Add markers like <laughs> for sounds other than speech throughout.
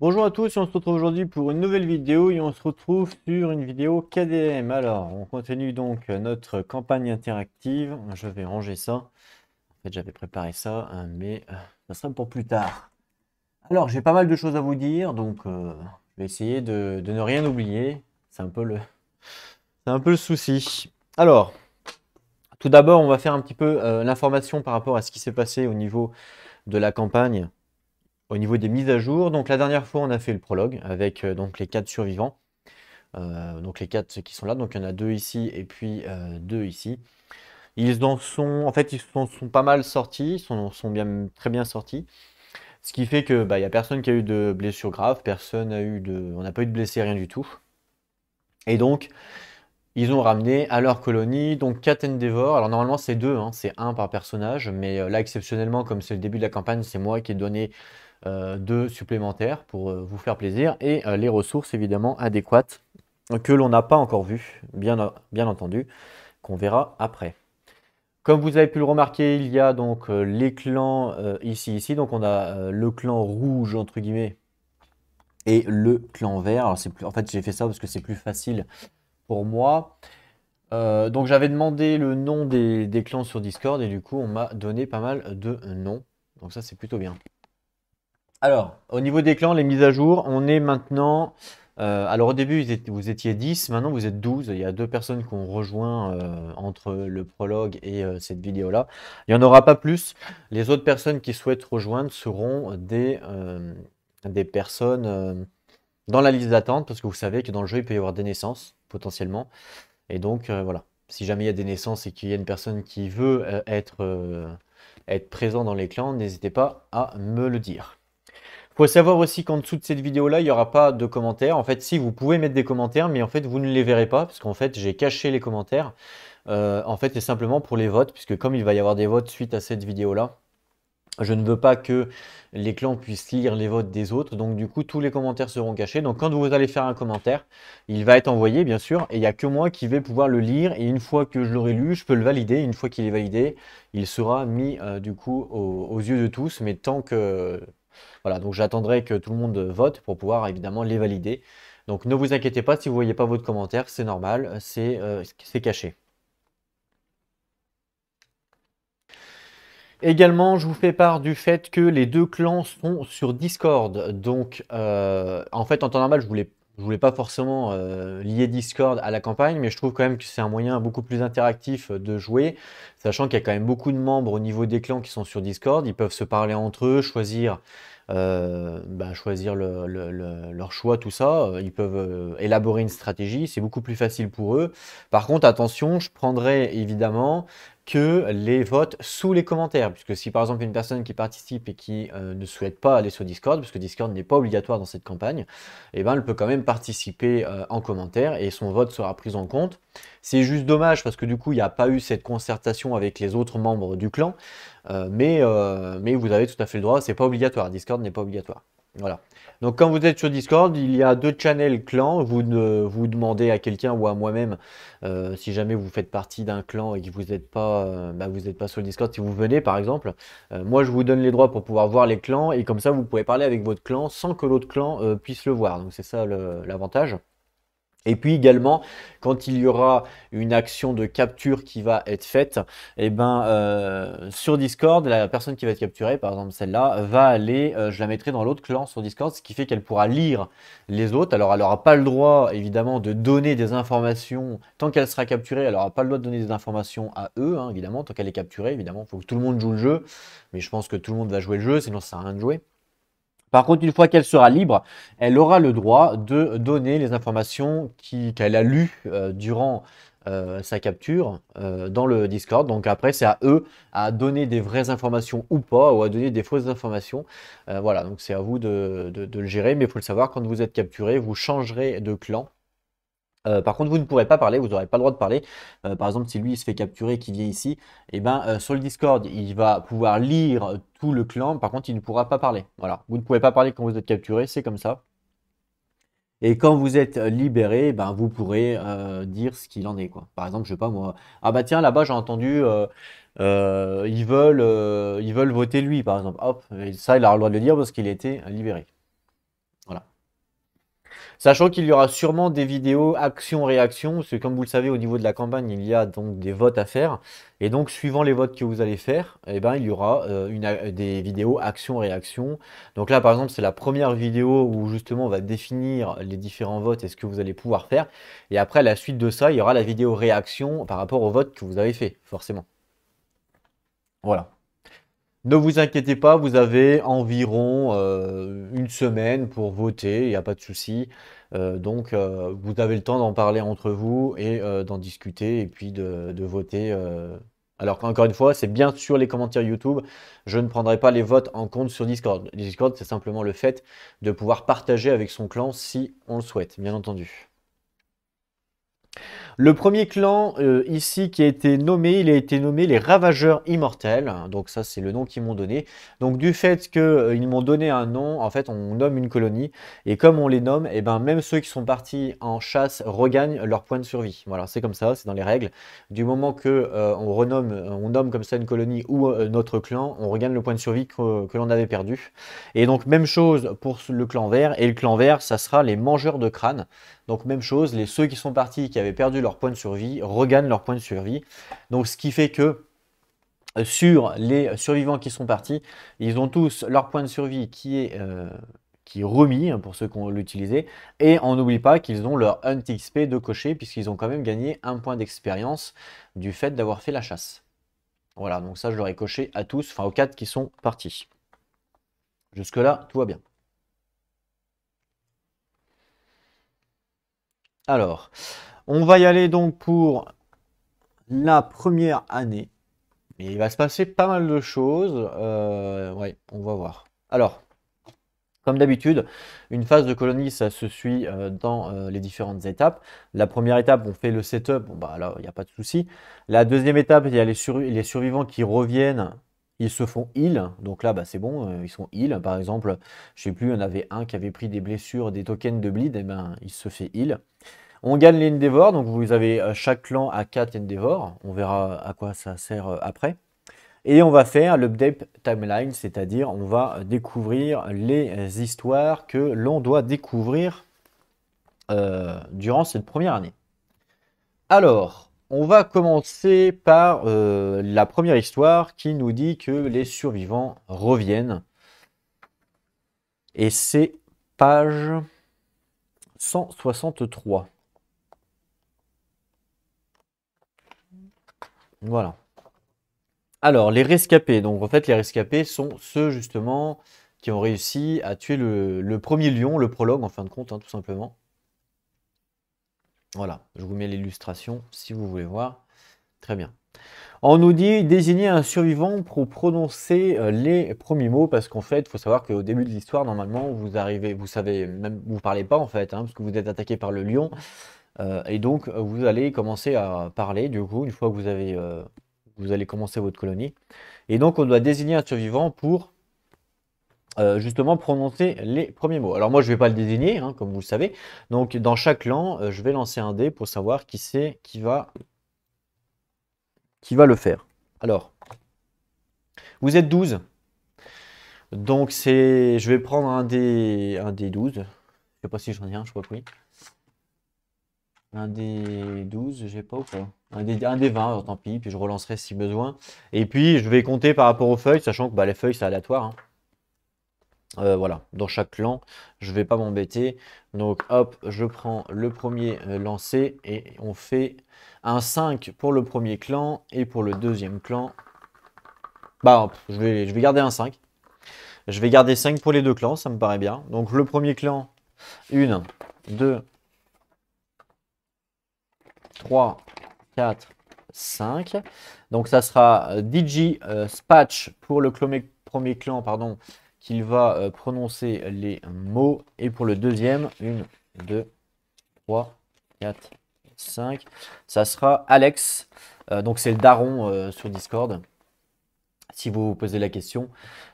Bonjour à tous, on se retrouve aujourd'hui pour une nouvelle vidéo et on se retrouve sur une vidéo KDM. Alors, on continue donc notre campagne interactive. Je vais ranger ça. En fait, j'avais préparé ça, hein, mais euh, ça sera pour plus tard. Alors, j'ai pas mal de choses à vous dire, donc euh, je vais essayer de, ne rien oublier. C'est un peu le, c'est un peu le souci. Alors, tout d'abord, on va faire un petit peu euh, l'information par rapport à ce qui s'est passé au niveau de la campagne au niveau des mises à jour, donc la dernière fois on a fait le prologue avec euh, donc les quatre survivants, euh, donc les quatre qui sont là, donc il y en a deux ici et puis euh, deux ici. Ils en sont, en fait, ils sont, pas mal sortis, sont, sont bien, très bien sortis. Ce qui fait que bah, y a personne qui a eu de blessure grave, personne n'a eu de, on n'a pas eu de blessé, rien du tout. Et donc, ils ont ramené à leur colonie donc 4 Endeavor. Alors normalement c'est deux, hein, c'est un par personnage, mais là exceptionnellement comme c'est le début de la campagne, c'est moi qui ai donné euh, de supplémentaires pour euh, vous faire plaisir et euh, les ressources évidemment adéquates que l'on n'a pas encore vues, bien, bien entendu, qu'on verra après. Comme vous avez pu le remarquer, il y a donc les clans ici, ici. Donc on a le clan rouge, entre guillemets, et le clan vert. Alors plus... En fait, j'ai fait ça parce que c'est plus facile pour moi. donc j'avais demandé le nom des, des, clans sur Discord et du coup on m'a donné pas mal de noms. Donc ça c'est plutôt bien. Alors, au niveau des clans, les mises à jour, on est maintenant. Euh, alors au début, vous étiez, 10, maintenant vous êtes 12. Il y a deux personnes qui ont rejoint euh, entre le prologue et euh, cette vidéo-là. Il n'y en aura pas plus. Les autres personnes qui souhaitent rejoindre seront des, personnes dans la liste d'attente, parce que vous savez que dans le jeu, il peut y avoir des naissances, potentiellement. Et donc, voilà. Si jamais il y a des naissances et qu'il y a une personne qui veut être, être présent dans les clans, n'hésitez pas à me le dire. Il faut savoir aussi qu'en dessous de cette vidéo-là, il n'y aura pas de commentaires. En fait, si, vous pouvez mettre des commentaires, mais en fait, vous ne les verrez pas, parce qu'en fait, j'ai caché les commentaires. Euh, en fait, c'est simplement pour les votes, puisque comme il va y avoir des votes suite à cette vidéo-là, je ne veux pas que les clans puissent lire les votes des autres, donc du coup tous les commentaires seront cachés. Donc quand vous allez faire un commentaire, il va être envoyé bien sûr, et il n'y a que moi qui vais pouvoir le lire, et une fois que je l'aurai lu, je peux le valider, une fois qu'il est validé, il sera mis euh, du coup aux yeux de tous, mais tant que voilà, donc j'attendrai que tout le monde vote pour pouvoir évidemment les valider. Donc ne vous inquiétez pas si vous ne voyez pas votre commentaire, c'est normal, c'est euh, c'est caché. Également, je vous fais part du fait que les deux clans sont sur Discord. Donc, euh, en fait, en temps normal, je voulais je voulais pas forcément euh, lier Discord à la campagne, mais je trouve quand même que c'est un moyen beaucoup plus interactif euh, de jouer, sachant qu'il y a quand même beaucoup de membres au niveau des clans qui sont sur Discord. Ils peuvent se parler entre eux, choisir, euh, bah, choisir leur choix, tout ça. Ils peuvent élaborer une stratégie, c'est beaucoup plus facile pour eux. Par contre, attention, je prendrai évidemment que les votes sous les commentaires. Puisque si par exemple une personne qui participe et qui euh, ne souhaite pas aller sur Discord, puisque Discord n'est pas obligatoire dans cette campagne, eh ben, elle peut quand même participer euh, en commentaire et son vote sera pris en compte. C'est juste dommage parce que du coup, il n'y a pas eu cette concertation avec les autres membres du clan. Euh, mais, mais vous avez tout à fait le droit, c'est pas obligatoire, Discord n'est pas obligatoire. Voilà. Donc quand vous êtes sur Discord, il y a deux channels clans. Vous, ne, vous demandez à quelqu'un ou à moi-même euh, si jamais vous faites partie d'un clan et que vous n'êtes pas, euh, bah, vous sur Discord. Si vous venez par exemple, euh, moi je vous donne les droits pour pouvoir voir les clans et comme ça vous pouvez parler avec votre clan sans que l'autre clan puisse le voir. Donc c'est ça l'avantage. Et puis également, quand il y aura une action de capture qui va être faite, eh ben, euh, sur Discord, la personne qui va être capturée, par exemple celle-là, va aller, euh, je la mettrai dans l'autre clan sur Discord, ce qui fait qu'elle pourra lire les autres. Alors elle n'aura pas le droit, évidemment, de donner des informations. Tant qu'elle sera capturée, elle n'aura pas le droit de donner des informations à eux, hein, évidemment, tant qu'elle est capturée, évidemment. Il faut que tout le monde joue le jeu, mais je pense que tout le monde va jouer le jeu, sinon ça sert à rien de jouer. Par contre, une fois qu'elle sera libre, elle aura le droit de donner les informations qu'elle a lues euh, durant euh, sa capture euh, dans le Discord. Donc après, c'est à eux à donner des vraies informations ou pas, ou à donner des fausses informations. voilà, donc c'est à vous de, de, le gérer, mais il faut le savoir, quand vous êtes capturé, vous changerez de clan. Euh, par contre, vous ne pourrez pas parler, vous n'aurez pas le droit de parler. Euh, par exemple, si lui il se fait capturer, qu'il vient ici, eh ben, euh, sur le Discord, il va pouvoir lire tout le clan. Par contre, il ne pourra pas parler. Voilà, vous ne pouvez pas parler quand vous êtes capturé, c'est comme ça. Et quand vous êtes libéré, eh ben, vous pourrez dire ce qu'il en est. Quoi. Par exemple, je sais pas moi. Ah bah tiens, là-bas, j'ai entendu, ils, veulent, ils veulent voter lui, par exemple. Hop, ça, il a le droit de le dire parce qu'il a été libéré. Sachant qu'il y aura sûrement des vidéos action-réaction, parce que comme vous le savez, au niveau de la campagne, il y a donc des votes à faire. Et donc, suivant les votes que vous allez faire, eh ben, il y aura euh, une, des vidéos action-réaction. Donc là, par exemple, c'est la première vidéo où justement on va définir les différents votes et ce que vous allez pouvoir faire. Et après, à la suite de ça, il y aura la vidéo réaction par rapport au vote que vous avez fait, forcément. Voilà. Ne vous inquiétez pas, vous avez environ euh, une semaine pour voter, il n'y a pas de souci. Euh, donc euh, vous avez le temps d'en parler entre vous et d'en discuter et puis de, de voter. Alors encore une fois, c'est bien sur les commentaires YouTube. Je ne prendrai pas les votes en compte sur Discord. Discord, c'est simplement le fait de pouvoir partager avec son clan si on le souhaite, bien entendu. Le premier clan euh, ici qui a été nommé, il a été nommé les Ravageurs Immortels. Donc ça, c'est le nom qu'ils m'ont donné. Donc du fait qu'ils euh, m'ont donné un nom, en fait, on nomme une colonie. Et comme on les nomme, et eh ben, même ceux qui sont partis en chasse regagnent leur point de survie. Voilà, c'est comme ça, c'est dans les règles. Du moment que euh, on renomme, on nomme comme ça une colonie ou notre clan, on regagne le point de survie que, que l'on avait perdu. Et donc même chose pour le clan vert. Et le clan vert, ça sera les mangeurs de crâne. Donc même chose, les ceux qui sont partis, qui avaient perdu leur point de survie, regagnent leur point de survie. Donc ce qui fait que euh, sur les survivants qui sont partis, ils ont tous leur point de survie qui est, euh, qui est remis hein, pour ceux qui ont l'utilisé. Et on n'oublie pas qu'ils ont leur Hunt XP de cocher puisqu'ils ont quand même gagné un point d'expérience du fait d'avoir fait la chasse. Voilà, donc ça je l'aurais coché à tous, enfin aux quatre qui sont partis. Jusque-là, tout va bien. Alors, on va y aller donc pour la première année. Et il va se passer pas mal de choses. Euh, oui, on va voir. Alors, comme d'habitude, une phase de colonie, ça se suit euh, dans euh, les différentes étapes. La première étape, on fait le setup, bon, bah, là, il n'y a pas de souci. La deuxième étape, il y a les survivants qui reviennent ils se font heal. Donc là, bah, c'est bon, euh, ils sont heal. Par exemple, je sais plus, il y en avait un qui avait pris des blessures, des tokens de bleed, et eh ben il se fait heal. On gagne les Endeavor, donc vous avez euh, chaque clan à 4 Endeavor. On verra à quoi ça sert euh, après. Et on va faire l'update timeline, c'est-à-dire on va découvrir les histoires que l'on doit découvrir durant cette première année. Alors, on va commencer par euh, la première histoire qui nous dit que les survivants reviennent. Et c'est page 163. Voilà. Alors, les rescapés. Donc, en fait, les rescapés sont ceux, justement, qui ont réussi à tuer le, premier lion, le prologue, en fin de compte, hein, tout simplement. Voilà, je vous mets l'illustration si vous voulez voir. Très bien. On nous dit désigner un survivant pour prononcer euh, les premiers mots parce qu'en fait, il faut savoir qu'au début de l'histoire, normalement, vous arrivez, vous savez même, vous parlez pas en fait, hein, parce que vous êtes attaqué par le lion. Euh, et donc, euh, vous allez commencer à parler, du coup, une fois que vous avez, vous allez commencer votre colonie. Et donc, on doit désigner un survivant pour euh, justement prononcer les premiers mots. Alors moi, je ne vais pas le désigner, hein, comme vous le savez. Donc dans chaque clan, euh, je vais lancer un dé pour savoir qui c'est qui va, qui va le faire. Alors, vous êtes 12. Donc c'est, je vais prendre un dé, un dé 12. Je ne sais pas si j'en ai un, je crois que oui. Un dé 12, j'ai pas ou pas un des, un dé 20, tant pis, puis je relancerai si besoin. Et puis, je vais compter par rapport aux feuilles, sachant que bah, les feuilles, c'est aléatoire. Hein. Euh, voilà, dans chaque clan, je vais pas m'embêter. Donc hop, je prends le premier euh, lancé et on fait un 5 pour le premier clan et pour le deuxième clan. Bah hop, je vais, je vais garder un 5. Je vais garder 5 pour les deux clans, ça me paraît bien. Donc le premier clan, 1, 2, 3, 4, 5. Donc ça sera euh, DJ Spatch pour le premier clan, pardon, qu'il va euh, prononcer les mots. Et pour le deuxième, 1, 2, 3, 4, 5, ça sera Alex. Euh, donc c'est le daron euh, sur Discord, si vous vous posez la question.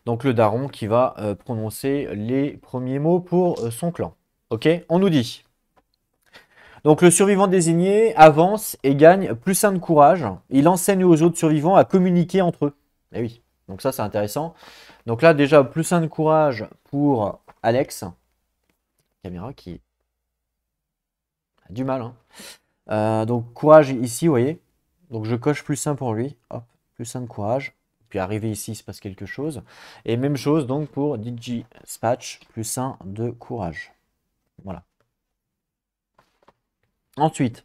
Donc le daron qui va prononcer les premiers mots pour son clan. Ok, on nous dit. Donc le survivant désigné avance et gagne plus un de courage. Il enseigne aux autres survivants à communiquer entre eux. Eh oui, donc ça c'est intéressant. Donc là, déjà, plus un de courage pour Alex. Caméra qui a du mal. Hein. Euh, donc courage ici, vous voyez. Donc je coche plus 1 pour lui. Hop, plus un de courage. Puis arrivé ici, il se passe quelque chose. Et même chose donc pour DJ Spatch, plus un de courage. Voilà. Ensuite,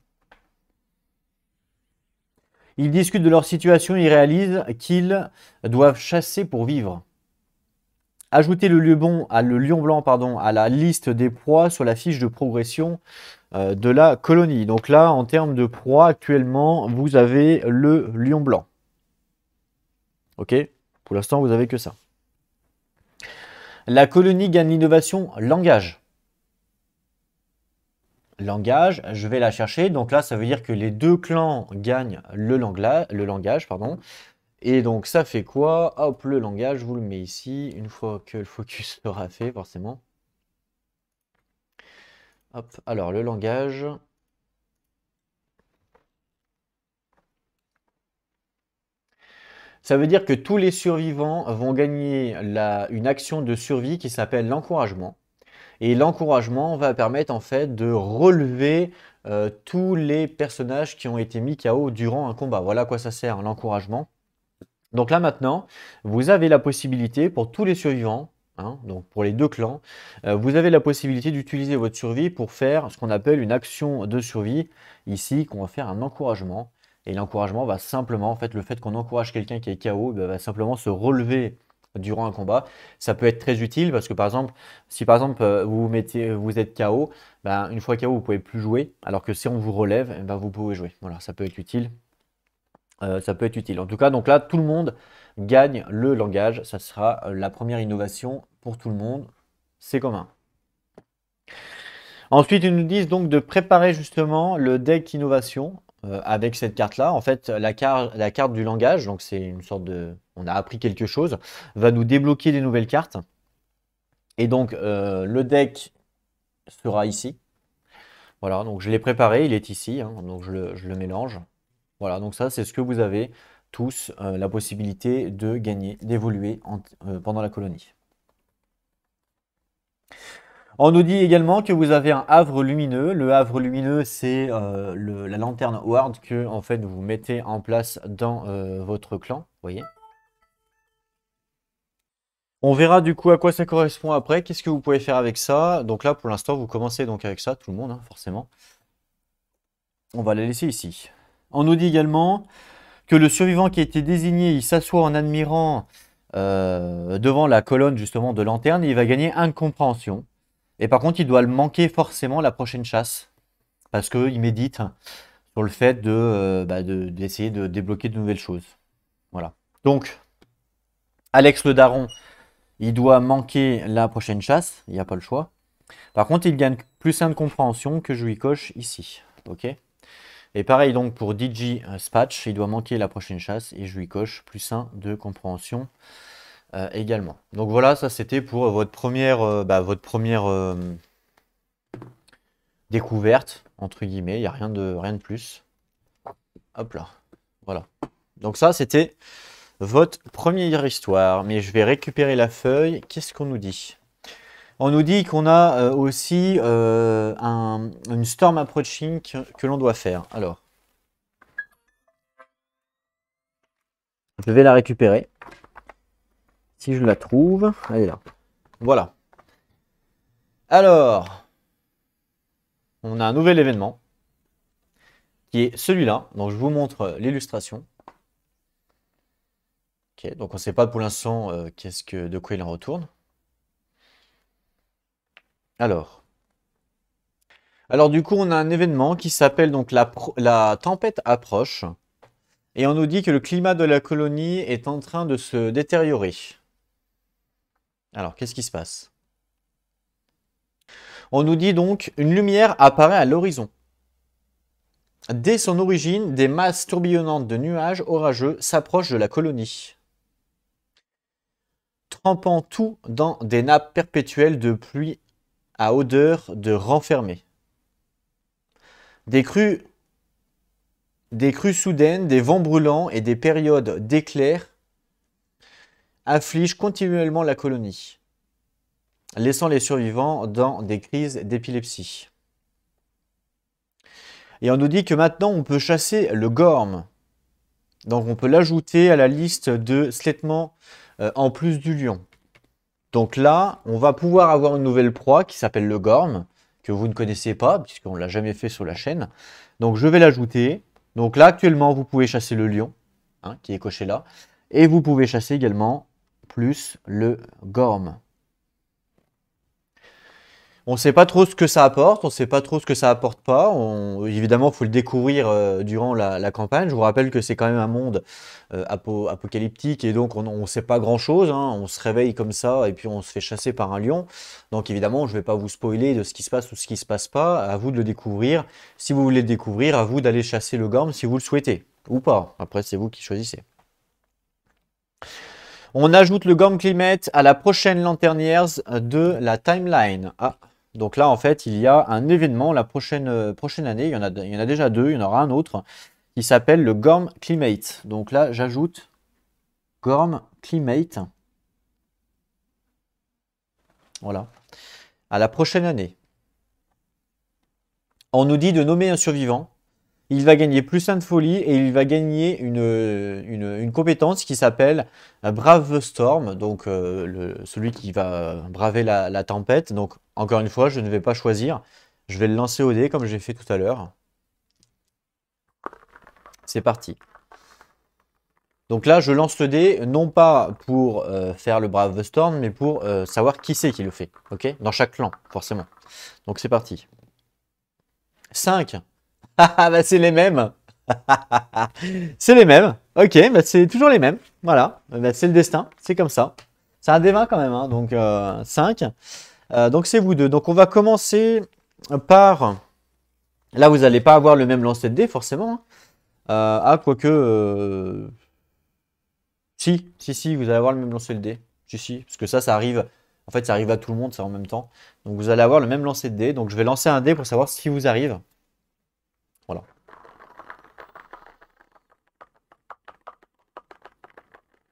ils discutent de leur situation Ils réalisent qu'ils doivent chasser pour vivre. Ajoutez le lion, bon à le lion blanc pardon, à la liste des proies sur la fiche de progression euh, de la colonie. Donc là, en termes de proies, actuellement, vous avez le lion blanc. Ok Pour l'instant, vous avez que ça. La colonie gagne l'innovation langage. Langage, je vais la chercher. Donc là, ça veut dire que les deux clans gagnent le, le langage. Pardon. Et donc ça fait quoi Hop, le langage, vous le mets ici, une fois que le focus <laughs> sera fait, forcément. Hop, alors le langage. Ça veut dire que tous les survivants vont gagner une action de survie qui s'appelle l'encouragement. Et l'encouragement va permettre en fait de relever euh, tous les personnages qui ont été mis KO durant un combat. Voilà à quoi ça sert, l'encouragement. Donc là maintenant, vous avez la possibilité pour tous les survivants, hein, donc pour les deux clans, euh, vous avez la possibilité d'utiliser votre survie pour faire ce qu'on appelle une action de survie, ici qu'on va faire un encouragement. Et l'encouragement va simplement, en fait, le fait qu'on encourage quelqu'un qui est KO, ben, va simplement se relever durant un combat. Ça peut être très utile parce que par exemple, si par exemple euh, vous, mettez, vous êtes KO, ben, une fois KO vous pouvez plus jouer, alors que si on vous relève, eh ben, vous pouvez jouer. Voilà, ça peut être utile euh, ça peut être utile. En tout cas, donc là, tout le monde gagne le langage. Ça sera euh, la première innovation pour tout le monde. C'est commun. Ensuite, ils nous disent donc de préparer justement le deck innovation euh, avec cette carte-là. En fait, la, carte du langage, donc c'est une sorte de... On a appris quelque chose, va nous débloquer des nouvelles cartes. Et donc, le deck sera ici. Voilà, donc je l'ai préparé, il est ici, hein, donc je le mélange. Voilà, donc ça, c'est ce que vous avez tous euh, la possibilité de gagner, d'évoluer euh, pendant la colonie. On nous dit également que vous avez un havre lumineux. Le havre lumineux, c'est euh, la lanterne Ward que en fait, vous mettez en place dans votre clan. voyez on verra du coup à quoi ça correspond après. Qu'est-ce que vous pouvez faire avec ça Donc là, pour l'instant, vous commencez donc avec ça, tout le monde, hein, forcément. On va la laisser ici. On nous dit également que le survivant qui a été désigné, il s'assoit en admirant euh, devant la colonne justement de lanterne, et il va gagner un compréhension. Et par contre, il doit le manquer forcément la prochaine chasse, parce qu'il médite sur le fait euh, bah, de d'essayer de, débloquer de nouvelles choses. Voilà. Donc, Alex le Daron, il doit manquer la prochaine chasse, il n'y a pas le choix. Par contre, il gagne plus un de compréhension que je lui coche ici. Ok et pareil donc pour DJ euh, Spatch, il doit manquer la prochaine chasse et je lui coche plus 1 de compréhension euh, également. Donc voilà, ça c'était pour votre première, euh, bah, votre première découverte, entre guillemets, il n'y a rien de, rien de plus. Hop là, voilà. Donc ça c'était votre première histoire, mais je vais récupérer la feuille. Qu'est-ce qu'on nous dit on nous dit qu'on a euh, aussi euh, une storm approaching que, l'on doit faire. Alors, je vais la récupérer. Si je la trouve, elle est là. Voilà. Alors, on a un nouvel événement qui est celui-là. Donc, je vous montre l'illustration. donc, on ne sait pas pour l'instant euh, qu'est-ce que, de quoi il en retourne. Alors. Alors du coup, on a un événement qui s'appelle donc la, la, tempête approche. Et on nous dit que le climat de la colonie est en train de se détériorer. Alors, qu'est-ce qui se passe On nous dit donc une lumière apparaît à l'horizon. Dès son origine, des masses tourbillonnantes de nuages orageux s'approchent de la colonie, trempant tout dans des nappes perpétuelles de pluie à odeur de renfermé. Des crues, des soudaines, des vents brûlants et des périodes d'éclairs affligent continuellement la colonie, laissant les survivants dans des crises d'épilepsie. Et on nous dit que maintenant on peut chasser le gorme. Donc on peut l'ajouter à la liste de slettements euh, en plus du lion. Donc là, on va pouvoir avoir une nouvelle proie qui s'appelle le Gorm, que vous ne connaissez pas, puisqu'on ne l'a jamais fait sur la chaîne. Donc je vais l'ajouter. Donc là, actuellement, vous pouvez chasser le lion, hein, qui est coché là. Et vous pouvez chasser également plus le Gorm. On ne sait pas trop ce que ça apporte, on ne sait pas trop ce que ça apporte pas. On, évidemment, il faut le découvrir euh, durant la, campagne. Je vous rappelle que c'est quand même un monde euh, apocalyptique et donc on ne sait pas grand-chose. Hein. On se réveille comme ça et puis on se fait chasser par un lion. Donc évidemment, je ne vais pas vous spoiler de ce qui se passe ou ce qui ne se passe pas. À vous de le découvrir. Si vous voulez le découvrir, à vous d'aller chasser le gomme si vous le souhaitez ou pas. Après, c'est vous qui choisissez. On ajoute le Gorm Climate à la prochaine lanternière de la timeline. Ah, donc là, en fait, il y a un événement la prochaine, euh, prochaine année. Il y, en a, il y en a déjà deux, il y en aura un autre qui s'appelle le Gorm Climate. Donc là, j'ajoute Gorm Climate. Voilà. À la prochaine année. On nous dit de nommer un survivant il va gagner plus un de folie et il va gagner une, compétence qui s'appelle Brave Storm, donc euh, celui qui va braver la, tempête. Donc encore une fois, je ne vais pas choisir, je vais le lancer au dé comme j'ai fait tout à l'heure. C'est parti. Donc là, je lance le dé, non pas pour euh, faire le Brave Storm, mais pour euh, savoir qui c'est qui le fait, ok Dans chaque clan, forcément. Donc c'est parti. 5 ah, bah, c'est les mêmes. c'est les mêmes. Ok, bah, c'est toujours les mêmes. Voilà, bah, c'est le destin. C'est comme ça. C'est un des 20 quand même, hein. donc euh, 5. Euh, donc c'est vous deux. Donc on va commencer par... Là, vous n'allez pas avoir le même lancer de dés, forcément. Hein. Euh, ah, quoique... Euh, si, si, si, vous allez avoir le même lancer de dés. Si, si, parce que ça, ça arrive... En fait, ça arrive à tout le monde, ça en même temps. Donc vous allez avoir le même lancer de dés. Donc je vais lancer un dé pour savoir ce qui vous arrive.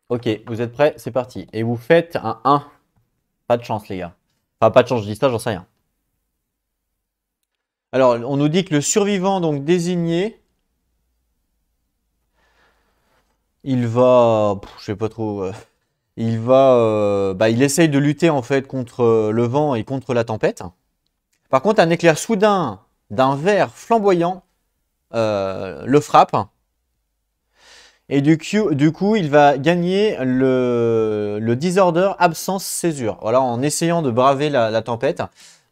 Ok, vous êtes prêts C'est parti. Et vous faites un 1. Pas de chance, les gars. Enfin, pas de chance, je dis ça, j'en sais rien. Alors, on nous dit que le survivant, donc désigné, il va. Je je sais pas trop. Euh, il va. Euh, bah, il essaye de lutter, en fait, contre euh, le vent et contre la tempête. Par contre, un éclair soudain d'un verre flamboyant le frappe et du coup, il va gagner le, disorder absence-césure. Voilà, en essayant de braver la, tempête.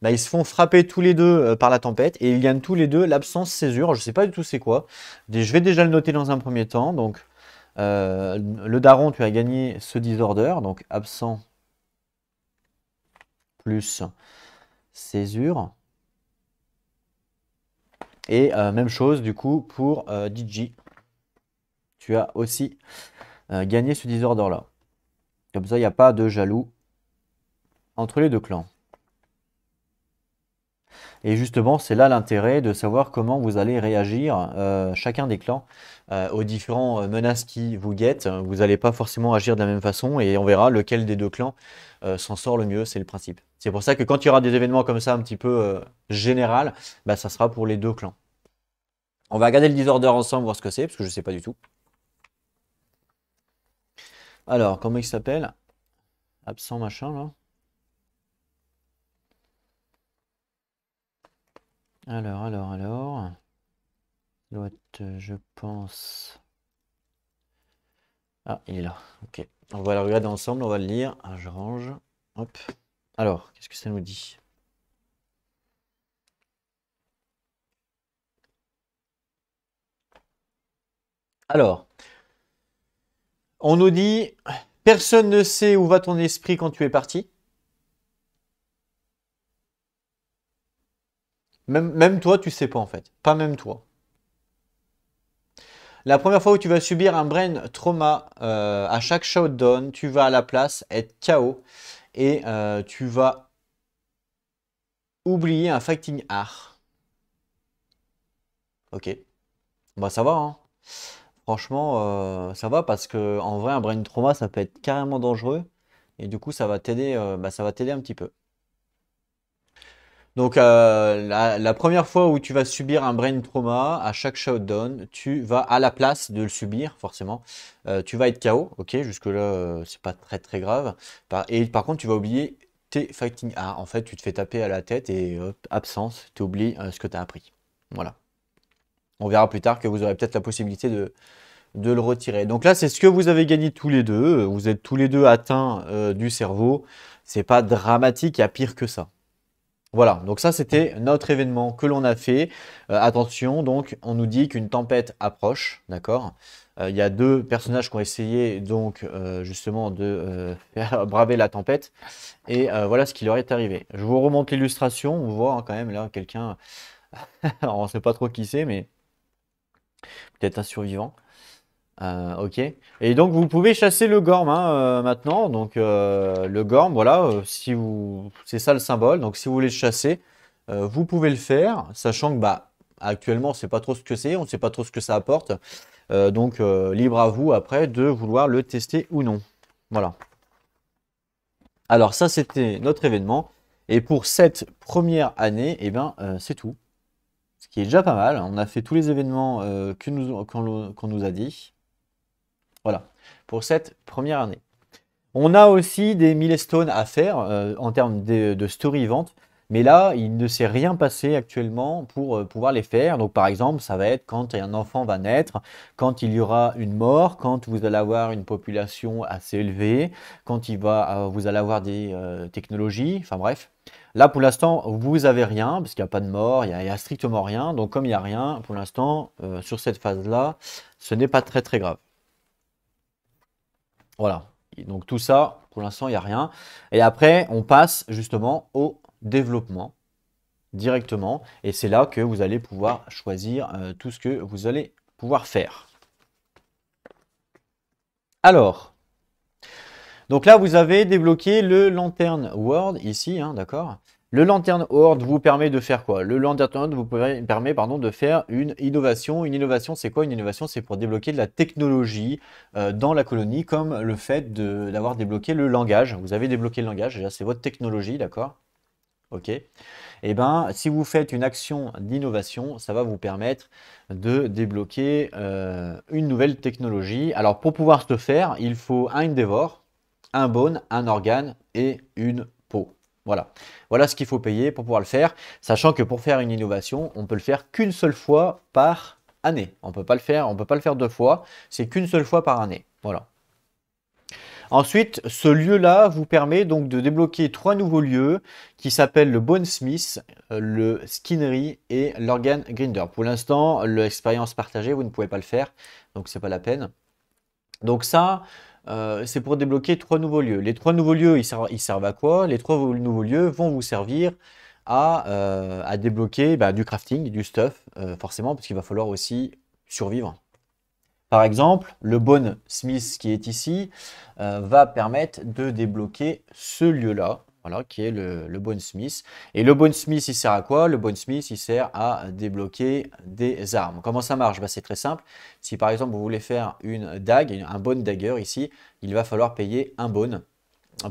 Bah, ils se font frapper tous les deux euh, par la tempête et ils gagnent tous les deux l'absence césure. Je ne sais pas du tout c'est quoi. Je vais déjà le noter dans un premier temps. Donc, euh, le daron, tu as gagné ce disorder. Donc, absent plus césure. Et euh, même chose du coup pour DJ tu as aussi euh, gagné ce disorder-là. Comme ça, il n'y a pas de jaloux entre les deux clans. Et justement, c'est là l'intérêt de savoir comment vous allez réagir, euh, chacun des clans, euh, aux différentes menaces qui vous guettent. Vous n'allez pas forcément agir de la même façon et on verra lequel des deux clans s'en sort le mieux, c'est le principe. C'est pour ça que quand il y aura des événements comme ça un petit peu général, bah, ça sera pour les deux clans. On va regarder le disorder ensemble, voir ce que c'est, parce que je ne sais pas du tout. Alors, comment il s'appelle Absent machin là. Alors, alors, alors. L'autre, doit euh, je pense. Ah, il est là. Ok. On va le regarder ensemble, on va le lire. Ah, je range. Hop. Alors, qu'est-ce que ça nous dit Alors, on nous dit Personne ne sait où va ton esprit quand tu es parti. Même, toi, tu sais pas en fait. Pas même toi. La première fois où tu vas subir un brain trauma, euh, à chaque shutdown, tu vas à la place être KO et euh, tu vas oublier un fighting art. Ok. Bah ça va, hein. Franchement, euh, ça va parce que en vrai, un brain trauma, ça peut être carrément dangereux. Et du coup, ça va t'aider, euh, bah, ça va t'aider un petit peu. Donc, euh, la, première fois où tu vas subir un brain trauma, à chaque shutdown, tu vas à la place de le subir, forcément. tu vas être KO, ok, jusque-là, c'est pas très très grave. et par contre, tu vas oublier tes fighting Ah, En fait, tu te fais taper à la tête et absence, tu oublies ce que tu as appris. Voilà on verra plus tard que vous aurez peut-être la possibilité de, le retirer. Donc là, c'est ce que vous avez gagné tous les deux. Vous êtes tous les deux atteints euh, du cerveau. C'est pas dramatique, il y a pire que ça. Voilà, donc ça c'était notre événement que l'on a fait. Euh, attention, donc on nous dit qu'une tempête approche, d'accord euh, Il y a deux personnages qui ont essayé donc justement de <laughs> braver la tempête. Et voilà ce qui leur est arrivé. Je vous remonte l'illustration, on voit hein, quand même là quelqu'un, <laughs> on ne sait pas trop qui c'est, mais Peut-être un survivant. Euh, ok. Et donc vous pouvez chasser le Gorm hein, euh, maintenant. Donc euh, le Gorm, voilà, si vous, c'est ça le symbole. Donc si vous voulez le chasser, vous pouvez le faire, sachant que bah actuellement on sait pas trop ce que c'est, on ne sait pas trop ce que ça apporte. donc libre à vous après de vouloir le tester ou non. Voilà. Alors ça c'était notre événement. Et pour cette première année, eh ben c'est tout qui est déjà pas mal. On a fait tous les événements euh, qu'on nous, a dit. Voilà, pour cette première année. On a aussi des milestones à faire euh, en termes de, story vente. Mais là, il ne s'est rien passé actuellement pour euh, pouvoir les faire. Donc, par exemple, ça va être quand un enfant va naître, quand il y aura une mort, quand vous allez avoir une population assez élevée, quand il va, vous allez avoir des technologies, enfin bref. Là, pour l'instant, vous avez rien, parce qu'il n'y a pas de mort, il n'y a, strictement rien. Donc, comme il n'y a rien, pour l'instant, euh, sur cette phase-là, ce n'est pas très très grave. Voilà. donc, tout ça, pour l'instant, il n'y a rien. Et après, on passe justement au développement directement. Et c'est là que vous allez pouvoir choisir euh, tout ce que vous allez pouvoir faire. Alors, donc là, vous avez débloqué le Lantern World ici, hein, d'accord le Lantern World vous permet de faire quoi Le Lantern World vous permet pardon, de faire une innovation. Une innovation, c'est quoi Une innovation, c'est pour débloquer de la technologie euh, dans la colonie, comme le fait d'avoir débloqué le langage. Vous avez débloqué le langage, c'est votre technologie, d'accord Ok Eh bien, si vous faites une action d'innovation, ça va vous permettre de débloquer euh, une nouvelle technologie. Alors, pour pouvoir ce faire, il faut un Endeavor, un bone, un organe et une peau. Voilà. Voilà ce qu'il faut payer pour pouvoir le faire, sachant que pour faire une innovation, on peut le faire qu'une seule fois par année. On peut pas le faire, on peut pas le faire deux fois, c'est qu'une seule fois par année. Voilà. Ensuite, ce lieu-là vous permet donc de débloquer trois nouveaux lieux qui s'appellent le Bone Smith, euh, le Skinnery et l'Organ Grinder. Pour l'instant, l'expérience partagée, vous ne pouvez pas le faire, donc c'est pas la peine. Donc ça, euh, c'est pour débloquer trois nouveaux lieux. Les trois nouveaux lieux, ils servent, à quoi Les trois nouveaux lieux vont vous servir à, euh, débloquer bah, du crafting, du stuff, euh, forcément, parce qu'il va falloir aussi survivre. Par exemple, le Bone Smith qui est ici va permettre de débloquer ce lieu-là, voilà, qui est le, Bone Smith. Et le Bone Smith, il sert à quoi Le Bone Smith, il sert à débloquer des armes. Comment ça marche bah, C'est très simple. Si par exemple, vous voulez faire une dague, un Bone Dagger ici, il va falloir payer un Bone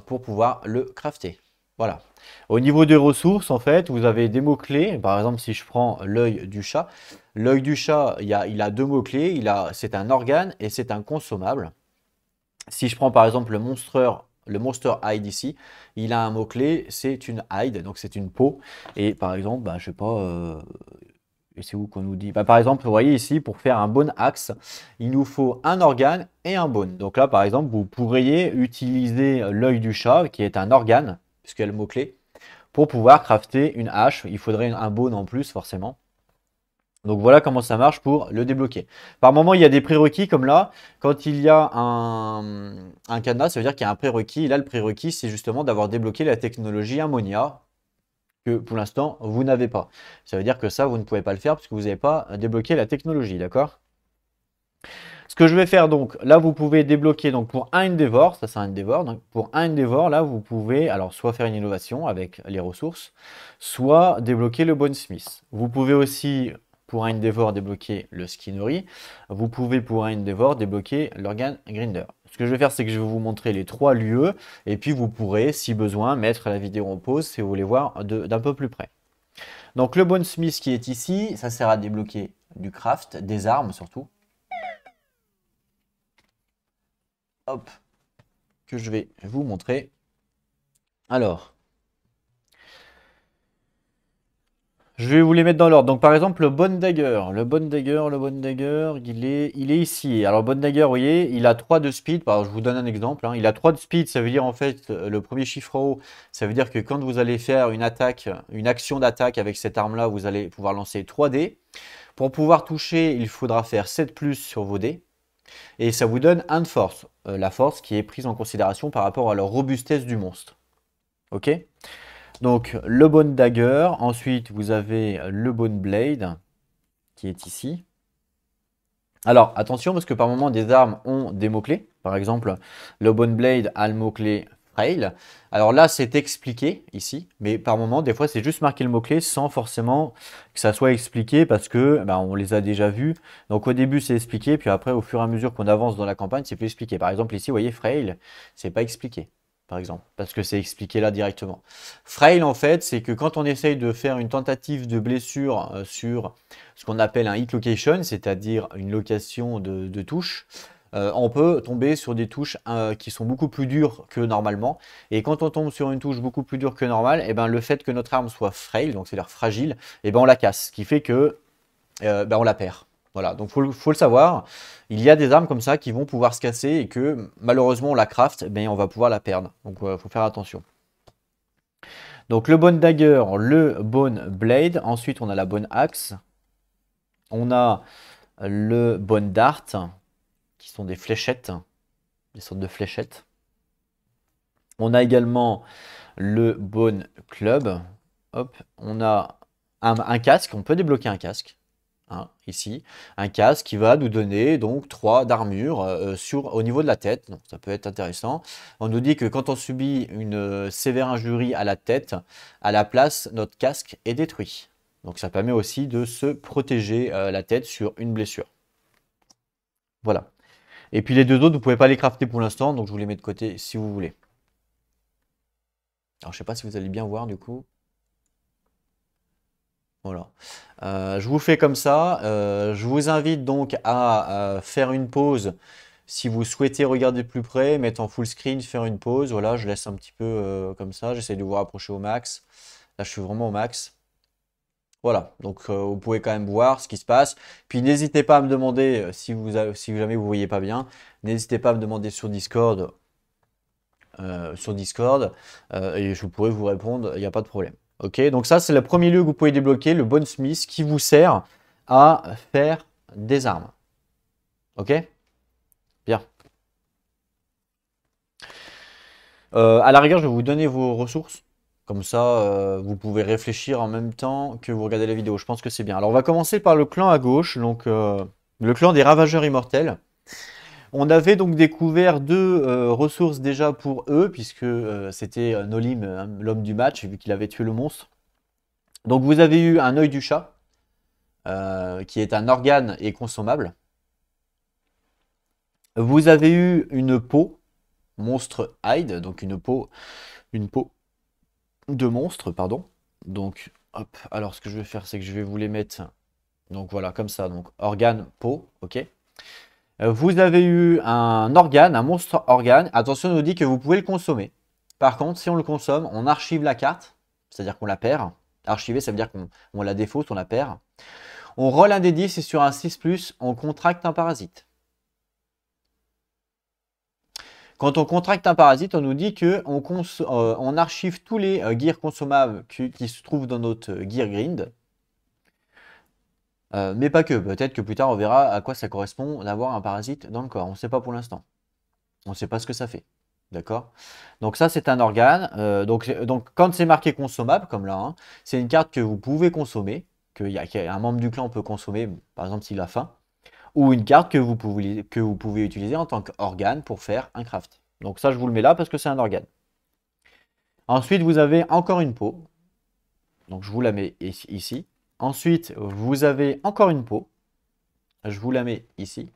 pour pouvoir le crafter. Voilà. Au niveau des ressources, en fait, vous avez des mots-clés. Par exemple, si je prends l'œil du chat, l'œil du chat, il a, il a deux mots-clés. C'est un organe et c'est un consommable. Si je prends par exemple le monstreur le Monster Hide ici, il a un mot-clé, c'est une hide, donc c'est une peau. Et par exemple, je ben, je sais pas, euh, et c'est où qu'on nous dit ben, Par exemple, vous voyez ici, pour faire un bone axe, il nous faut un organe et un bone. Donc là, par exemple, vous pourriez utiliser l'œil du chat, qui est un organe, puisqu'il y a le mot-clé, pour pouvoir crafter une hache. Il faudrait un bone en plus, forcément. Donc voilà comment ça marche pour le débloquer. Par moment, il y a des prérequis comme là. Quand il y a un, un cadenas, ça veut dire qu'il y a un prérequis. là, le prérequis, c'est justement d'avoir débloqué la technologie Ammonia que pour l'instant, vous n'avez pas. Ça veut dire que ça, vous ne pouvez pas le faire puisque vous n'avez pas débloqué la technologie, d'accord ce que je vais faire donc, là vous pouvez débloquer donc pour un Endeavor, ça c'est un Endeavor, donc pour un Endeavor, là vous pouvez alors soit faire une innovation avec les ressources, soit débloquer le Bon Smith. Vous pouvez aussi pour un Endeavor débloquer le Skinnery. Vous pouvez pour un Endeavor débloquer l'organe Grinder. Ce que je vais faire, c'est que je vais vous montrer les trois lieux et puis vous pourrez, si besoin, mettre la vidéo en pause si vous voulez voir d'un peu plus près. Donc le Bone Smith qui est ici, ça sert à débloquer du craft, des armes surtout. Hop, que je vais vous montrer. Alors, Je vais vous les mettre dans l'ordre. Donc par exemple le Dagger. Le Dagger, le Dagger, il est, il est ici. Alors Dagger, vous voyez, il a 3 de speed. Alors, je vous donne un exemple. Hein. Il a 3 de speed, ça veut dire en fait, le premier chiffre haut, ça veut dire que quand vous allez faire une attaque, une action d'attaque avec cette arme-là, vous allez pouvoir lancer 3 dés. Pour pouvoir toucher, il faudra faire 7 plus sur vos dés. Et ça vous donne 1 de force. Euh, la force qui est prise en considération par rapport à la robustesse du monstre. Ok donc le Bone Dagger, ensuite vous avez le Bone Blade qui est ici. Alors attention parce que par moment des armes ont des mots-clés. Par exemple, le Bone Blade a le mot-clé Frail. Alors là c'est expliqué ici, mais par moment des fois c'est juste marqué le mot-clé sans forcément que ça soit expliqué parce que ben, on les a déjà vus. Donc au début c'est expliqué, puis après au fur et à mesure qu'on avance dans la campagne c'est plus expliqué. Par exemple ici vous voyez Frail, c'est pas expliqué par exemple, parce que c'est expliqué là directement. Frail, en fait, c'est que quand on essaye de faire une tentative de blessure euh, sur ce qu'on appelle un hit location, c'est-à-dire une location de, touche, euh, on peut tomber sur des touches euh, qui sont beaucoup plus dures que normalement. Et quand on tombe sur une touche beaucoup plus dure que normale, et eh ben, le fait que notre arme soit frail, donc c'est-à-dire fragile, et eh ben, on la casse, ce qui fait que ben, on la perd. Voilà, donc faut, faut le savoir. Il y a des armes comme ça qui vont pouvoir se casser et que malheureusement la craft, mais eh on va pouvoir la perdre. Donc il euh, faut faire attention. Donc le Bone Dagger, le Bone Blade. Ensuite on a la Bone Axe. On a le Bone Dart, qui sont des fléchettes, des sortes de fléchettes. On a également le Bone Club. Hop, on a un casque, on peut débloquer un casque. Hein, ici, un casque qui va nous donner donc 3 d'armure euh, sur au niveau de la tête, donc ça peut être intéressant. On nous dit que quand on subit une euh, sévère injurie à la tête, à la place, notre casque est détruit. Donc ça permet aussi de se protéger euh, la tête sur une blessure. Voilà. Et puis les deux autres, vous ne pouvez pas les crafter pour l'instant, donc je vous les mets de côté si vous voulez. Alors je sais pas si vous allez bien voir du coup. Voilà. Euh, je vous fais comme ça. Euh, je vous invite donc à, faire une pause. Si vous souhaitez regarder plus près, mettre en full screen, faire une pause. Voilà, je laisse un petit peu euh, comme ça. J'essaie de vous rapprocher au max. Là, je suis vraiment au max. Voilà, donc vous pouvez quand même voir ce qui se passe. Puis n'hésitez pas à me demander, si, vous jamais vous ne voyez pas bien, n'hésitez pas à me demander sur Discord. sur Discord, et je pourrai vous répondre, il n'y a pas de problème. Ok, donc ça, c'est le premier lieu que vous pouvez débloquer, le bon Smith, qui vous sert à faire des armes. Ok Bien. Euh, à la rigueur, je vais vous donner vos ressources. Comme ça, euh, vous pouvez réfléchir en même temps que vous regardez la vidéo. Je pense que c'est bien. Alors, on va commencer par le clan à gauche, donc euh, le clan des Ravageurs Immortels. On avait donc découvert deux euh, ressources déjà pour eux, puisque euh, c'était euh, Nolim, l'homme du match, vu qu'il avait tué le monstre. Donc vous avez eu un œil du chat, qui est un organe et consommable. Vous avez eu une peau, monstre hide, donc une peau, une peau de monstre, pardon. Donc, hop, alors ce que je vais faire, c'est que je vais vous les mettre, donc voilà, comme ça, donc organe, peau, ok euh, vous avez eu un organe, un monstre organe. Attention, on nous dit que vous pouvez le consommer. Par contre, si on le consomme, on archive la carte, c'est-à-dire qu'on la perd. Archiver, ça veut dire qu'on la défausse, on la perd. On roll un des 10 et sur un 6+, on contracte un parasite. Quand on contracte un parasite, on nous dit que euh, archive tous les euh, gears consommables qui, se trouvent dans notre gear grind. Euh, mais pas que, peut-être que plus tard on verra à quoi ça correspond d'avoir un parasite dans le corps. On ne sait pas pour l'instant. On ne sait pas ce que ça fait. D'accord Donc ça c'est un organe. Euh, donc, quand c'est marqué consommable, comme là, hein, c'est une carte que vous pouvez consommer, qu'un membre du clan peut consommer, par exemple s'il a faim, ou une carte que vous pouvez, que vous pouvez utiliser en tant qu'organe pour faire un craft. Donc ça je vous le mets là parce que c'est un organe. Ensuite vous avez encore une peau. Donc je vous la mets ici. Ensuite, vous avez encore une peau. Je vous la mets ici.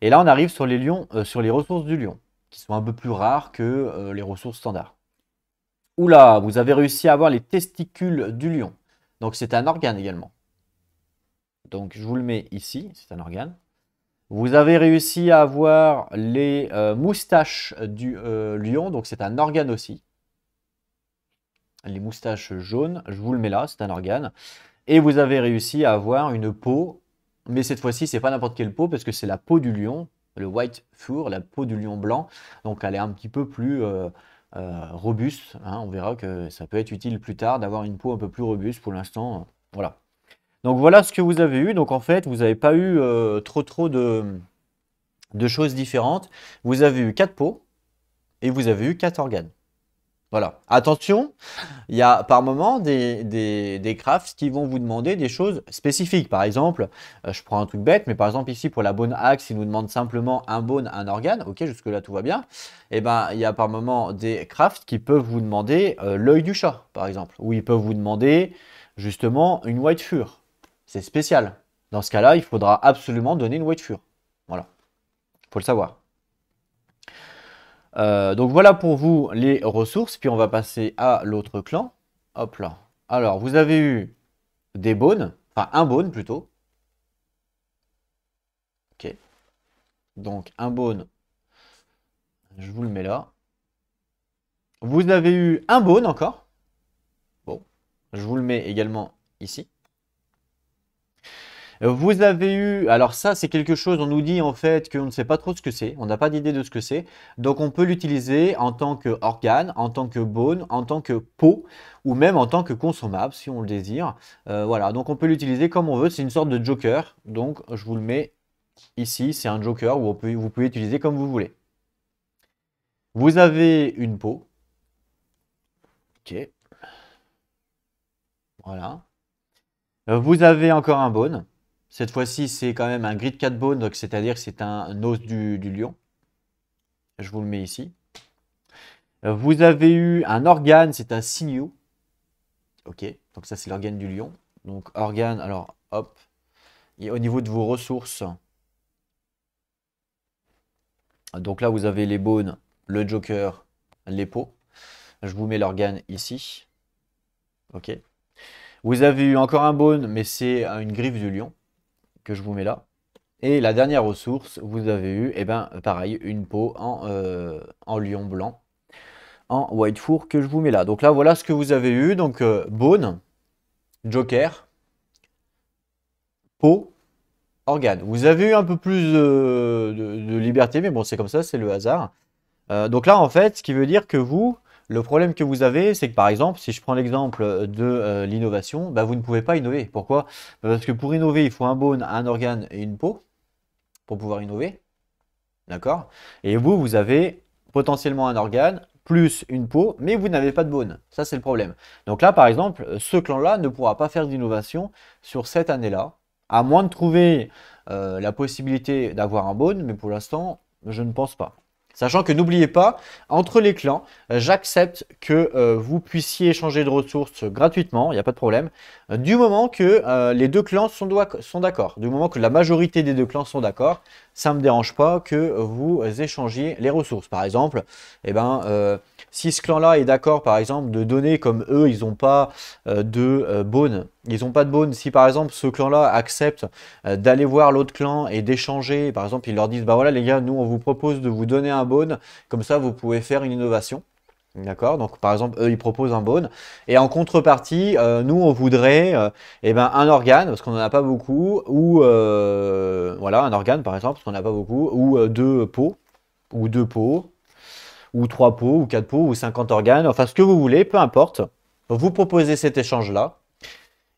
Et là, on arrive sur les, lions, euh, sur les ressources du lion, qui sont un peu plus rares que euh, les ressources standards. Oula, vous avez réussi à avoir les testicules du lion. Donc c'est un organe également. Donc je vous le mets ici, c'est un organe. Vous avez réussi à avoir les euh, moustaches du lion, donc c'est un organe aussi. Les moustaches jaunes, je vous le mets là, c'est un organe et vous avez réussi à avoir une peau, mais cette fois-ci, c'est pas n'importe quelle peau, parce que c'est la peau du lion, le white fur, la peau du lion blanc, donc elle est un petit peu plus euh, euh, robuste, hein. on verra que ça peut être utile plus tard d'avoir une peau un peu plus robuste, pour l'instant, euh, voilà. Donc voilà ce que vous avez eu, donc en fait, vous n'avez pas eu trop trop de, de choses différentes, vous avez eu quatre peaux, et vous avez eu quatre organes. Voilà. Attention, il y a par moment des, crafts qui vont vous demander des choses spécifiques. Par exemple, euh, je prends un truc bête, mais par exemple ici pour la bonne axe, il nous demande simplement un bone, un organe. Ok, jusque-là tout va bien. Et eh ben, il y a par moment des crafts qui peuvent vous demander euh, l'œil du chat, par exemple, ou ils peuvent vous demander justement une white fur. C'est spécial. Dans ce cas-là, il faudra absolument donner une white fur. Voilà. Faut le savoir. Euh, donc voilà pour vous les ressources, puis on va passer à l'autre clan. Hop là. Alors, vous avez eu des bones, enfin un bone plutôt. Ok. Donc un bone, je vous le mets là. Vous avez eu un bone encore. Bon, je vous le mets également ici. Vous avez eu, alors ça c'est quelque chose, on nous dit en fait qu'on ne sait pas trop ce que c'est, on n'a pas d'idée de ce que c'est. Donc on peut l'utiliser en tant qu'organe, en tant que bone, en tant que peau ou même en tant que consommable si on le désire. Euh, voilà, donc on peut l'utiliser comme on veut, c'est une sorte de joker. Donc je vous le mets ici, c'est un joker où vous pouvez l'utiliser comme vous voulez. Vous avez une peau. Ok. Voilà. Euh, vous avez encore un bone. Cette fois-ci, c'est quand même un grid 4 bone, donc c'est-à-dire que c'est un, os du, lion. Je vous le mets ici. Euh, vous avez eu un organe, c'est un sinew, Ok, donc ça c'est l'organe du lion. Donc organe, alors hop. Et au niveau de vos ressources, donc là vous avez les bones, le joker, les peaux. Je vous mets l'organe ici. Ok. Vous avez eu encore un bone, mais c'est une griffe du lion que je vous mets là. Et la dernière ressource, vous avez eu, eh ben, pareil, une peau en, euh, en lion blanc, en white four que je vous mets là. Donc là, voilà ce que vous avez eu. Donc, euh, bone, joker, peau, organe. Vous avez eu un peu plus de, de, liberté, mais bon, c'est comme ça, c'est le hasard. Euh, donc là, en fait, ce qui veut dire que vous, le problème que vous avez, c'est que par exemple, si je prends l'exemple de euh, l'innovation, bah, vous ne pouvez pas innover. Pourquoi bah, Parce que pour innover, il faut un bone, un organe et une peau pour pouvoir innover. D'accord Et vous, vous avez potentiellement un organe, plus une peau, mais vous n'avez pas de bone. Ça, c'est le problème. Donc là, par exemple, ce clan-là ne pourra pas faire d'innovation sur cette année-là, à moins de trouver euh, la possibilité d'avoir un bone, mais pour l'instant, je ne pense pas. Sachant que n'oubliez pas, entre les clans, euh, j'accepte que euh, vous puissiez échanger de ressources gratuitement, il n'y a pas de problème. Euh, du moment que euh, les deux clans sont, d'accord, du moment que la majorité des deux clans sont d'accord, ça ne me dérange pas que vous échangiez les ressources. Par exemple, eh ben, euh, si ce clan-là est d'accord, par exemple, de donner comme eux, ils n'ont pas, de bone. ils n'ont pas de bonne. Si par exemple ce clan-là accepte d'aller voir l'autre clan et d'échanger, par exemple, ils leur disent, bah voilà les gars, nous on vous propose de vous donner un bone. comme ça vous pouvez faire une innovation. D'accord Donc, par exemple, eux, ils proposent un bone. Et en contrepartie, euh, nous, on voudrait euh, eh ben, un organe, parce qu'on n'en a pas beaucoup, ou euh, voilà, un organe, par exemple, parce qu'on n'en a pas beaucoup, ou deux pots, ou deux pots, ou trois pots, ou quatre pots, ou cinquante organes, enfin, ce que vous voulez, peu importe. Vous proposez cet échange-là,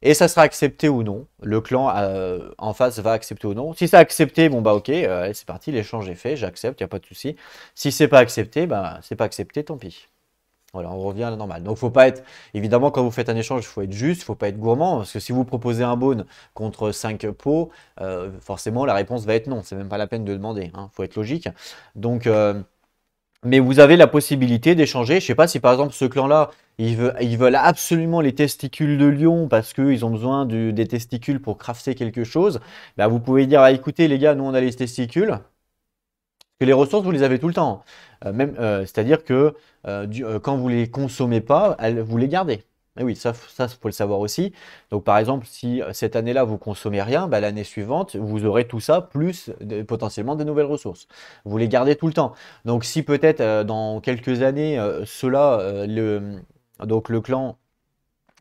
et ça sera accepté ou non. Le clan en face va accepter ou non. Si c'est accepté, bon, bah, ok, c'est parti, l'échange est fait, j'accepte, il n'y a pas de souci. Si c'est pas accepté, bah, c'est pas accepté, tant pis. Voilà, on revient à la normale. Donc, faut pas être. Évidemment, quand vous faites un échange, il faut être juste, il faut pas être gourmand, parce que si vous proposez un bone contre 5 pots, euh, forcément, la réponse va être non. C'est même pas la peine de demander. Il hein. faut être logique. Donc, euh, mais vous avez la possibilité d'échanger. Je sais pas si par exemple ce clan-là, ils, veulent, absolument les testicules de lion parce qu'ils ont besoin des testicules pour crafter quelque chose. Bah, vous pouvez dire, ah, écoutez les gars, nous on a les testicules que les ressources, vous les avez tout le temps. Euh, même, euh, c'est-à-dire que euh, quand vous les consommez pas, vous les gardez. Mais oui, ça, ça, faut le savoir aussi. Donc, par exemple, si cette année-là, vous consommez rien, bah, l'année suivante, vous aurez tout ça, plus potentiellement des nouvelles ressources. Vous les gardez tout le temps. Donc, si peut-être dans quelques années, cela, le, donc le clan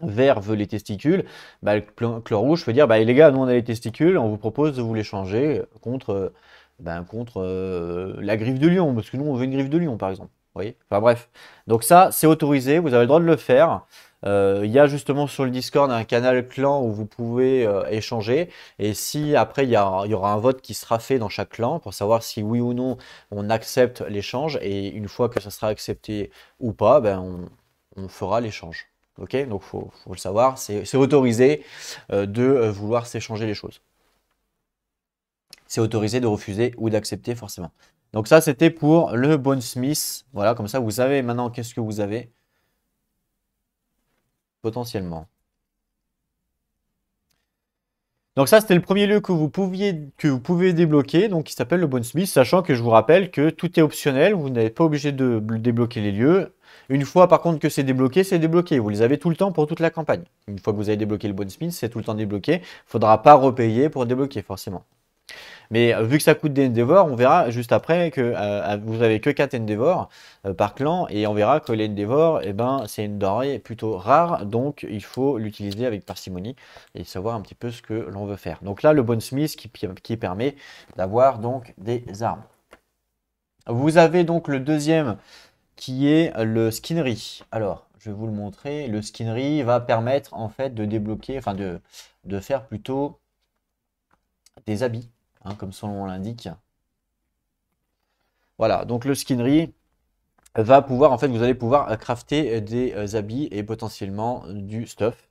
vert veut les testicules, bah, le clan rouge veut dire, bah, les gars, nous, on a les testicules, on vous propose de vous les changer contre ben, contre euh, la griffe de lion, parce que nous on veut une griffe de lion par exemple. Vous enfin bref. Donc ça, c'est autorisé, vous avez le droit de le faire. Euh, il y a justement sur le Discord un canal clan où vous pouvez euh, échanger. Et si après, il y, aura un vote qui sera fait dans chaque clan pour savoir si oui ou non on accepte l'échange. Et une fois que ça sera accepté ou pas, ben, on, fera l'échange. Ok Donc faut, faut le savoir, c'est autorisé de vouloir s'échanger les choses c'est autorisé de refuser ou d'accepter forcément. Donc ça, c'était pour le Bonesmith. Smith. Voilà, comme ça, vous savez maintenant qu'est-ce que vous avez potentiellement. Donc ça, c'était le premier lieu que vous, pouviez, que vous pouvez débloquer, donc qui s'appelle le Bonesmith, Smith, sachant que je vous rappelle que tout est optionnel, vous n'êtes pas obligé de débloquer les lieux. Une fois par contre que c'est débloqué, c'est débloqué. Vous les avez tout le temps pour toute la campagne. Une fois que vous avez débloqué le Bonesmith, Smith, c'est tout le temps débloqué. Il ne faudra pas repayer pour débloquer forcément. Mais euh, vu que ça coûte des Endeavor, on verra juste après que euh, euh, vous avez que 4 Endeavor par clan et on verra que les et eh ben, c'est une denrée plutôt rare, donc il faut l'utiliser avec parcimonie et savoir un petit peu ce que l'on veut faire. Donc là, le Bone Smith qui, qui permet d'avoir donc des armes. Vous avez donc le deuxième qui est le skinnery. Alors, je vais vous le montrer. Le skinnery va permettre en fait de débloquer, enfin de, de faire plutôt des habits. Hein, comme son nom l'indique. Voilà, donc le skinnery va pouvoir, en fait, vous allez pouvoir crafter des euh, habits et potentiellement du stuff.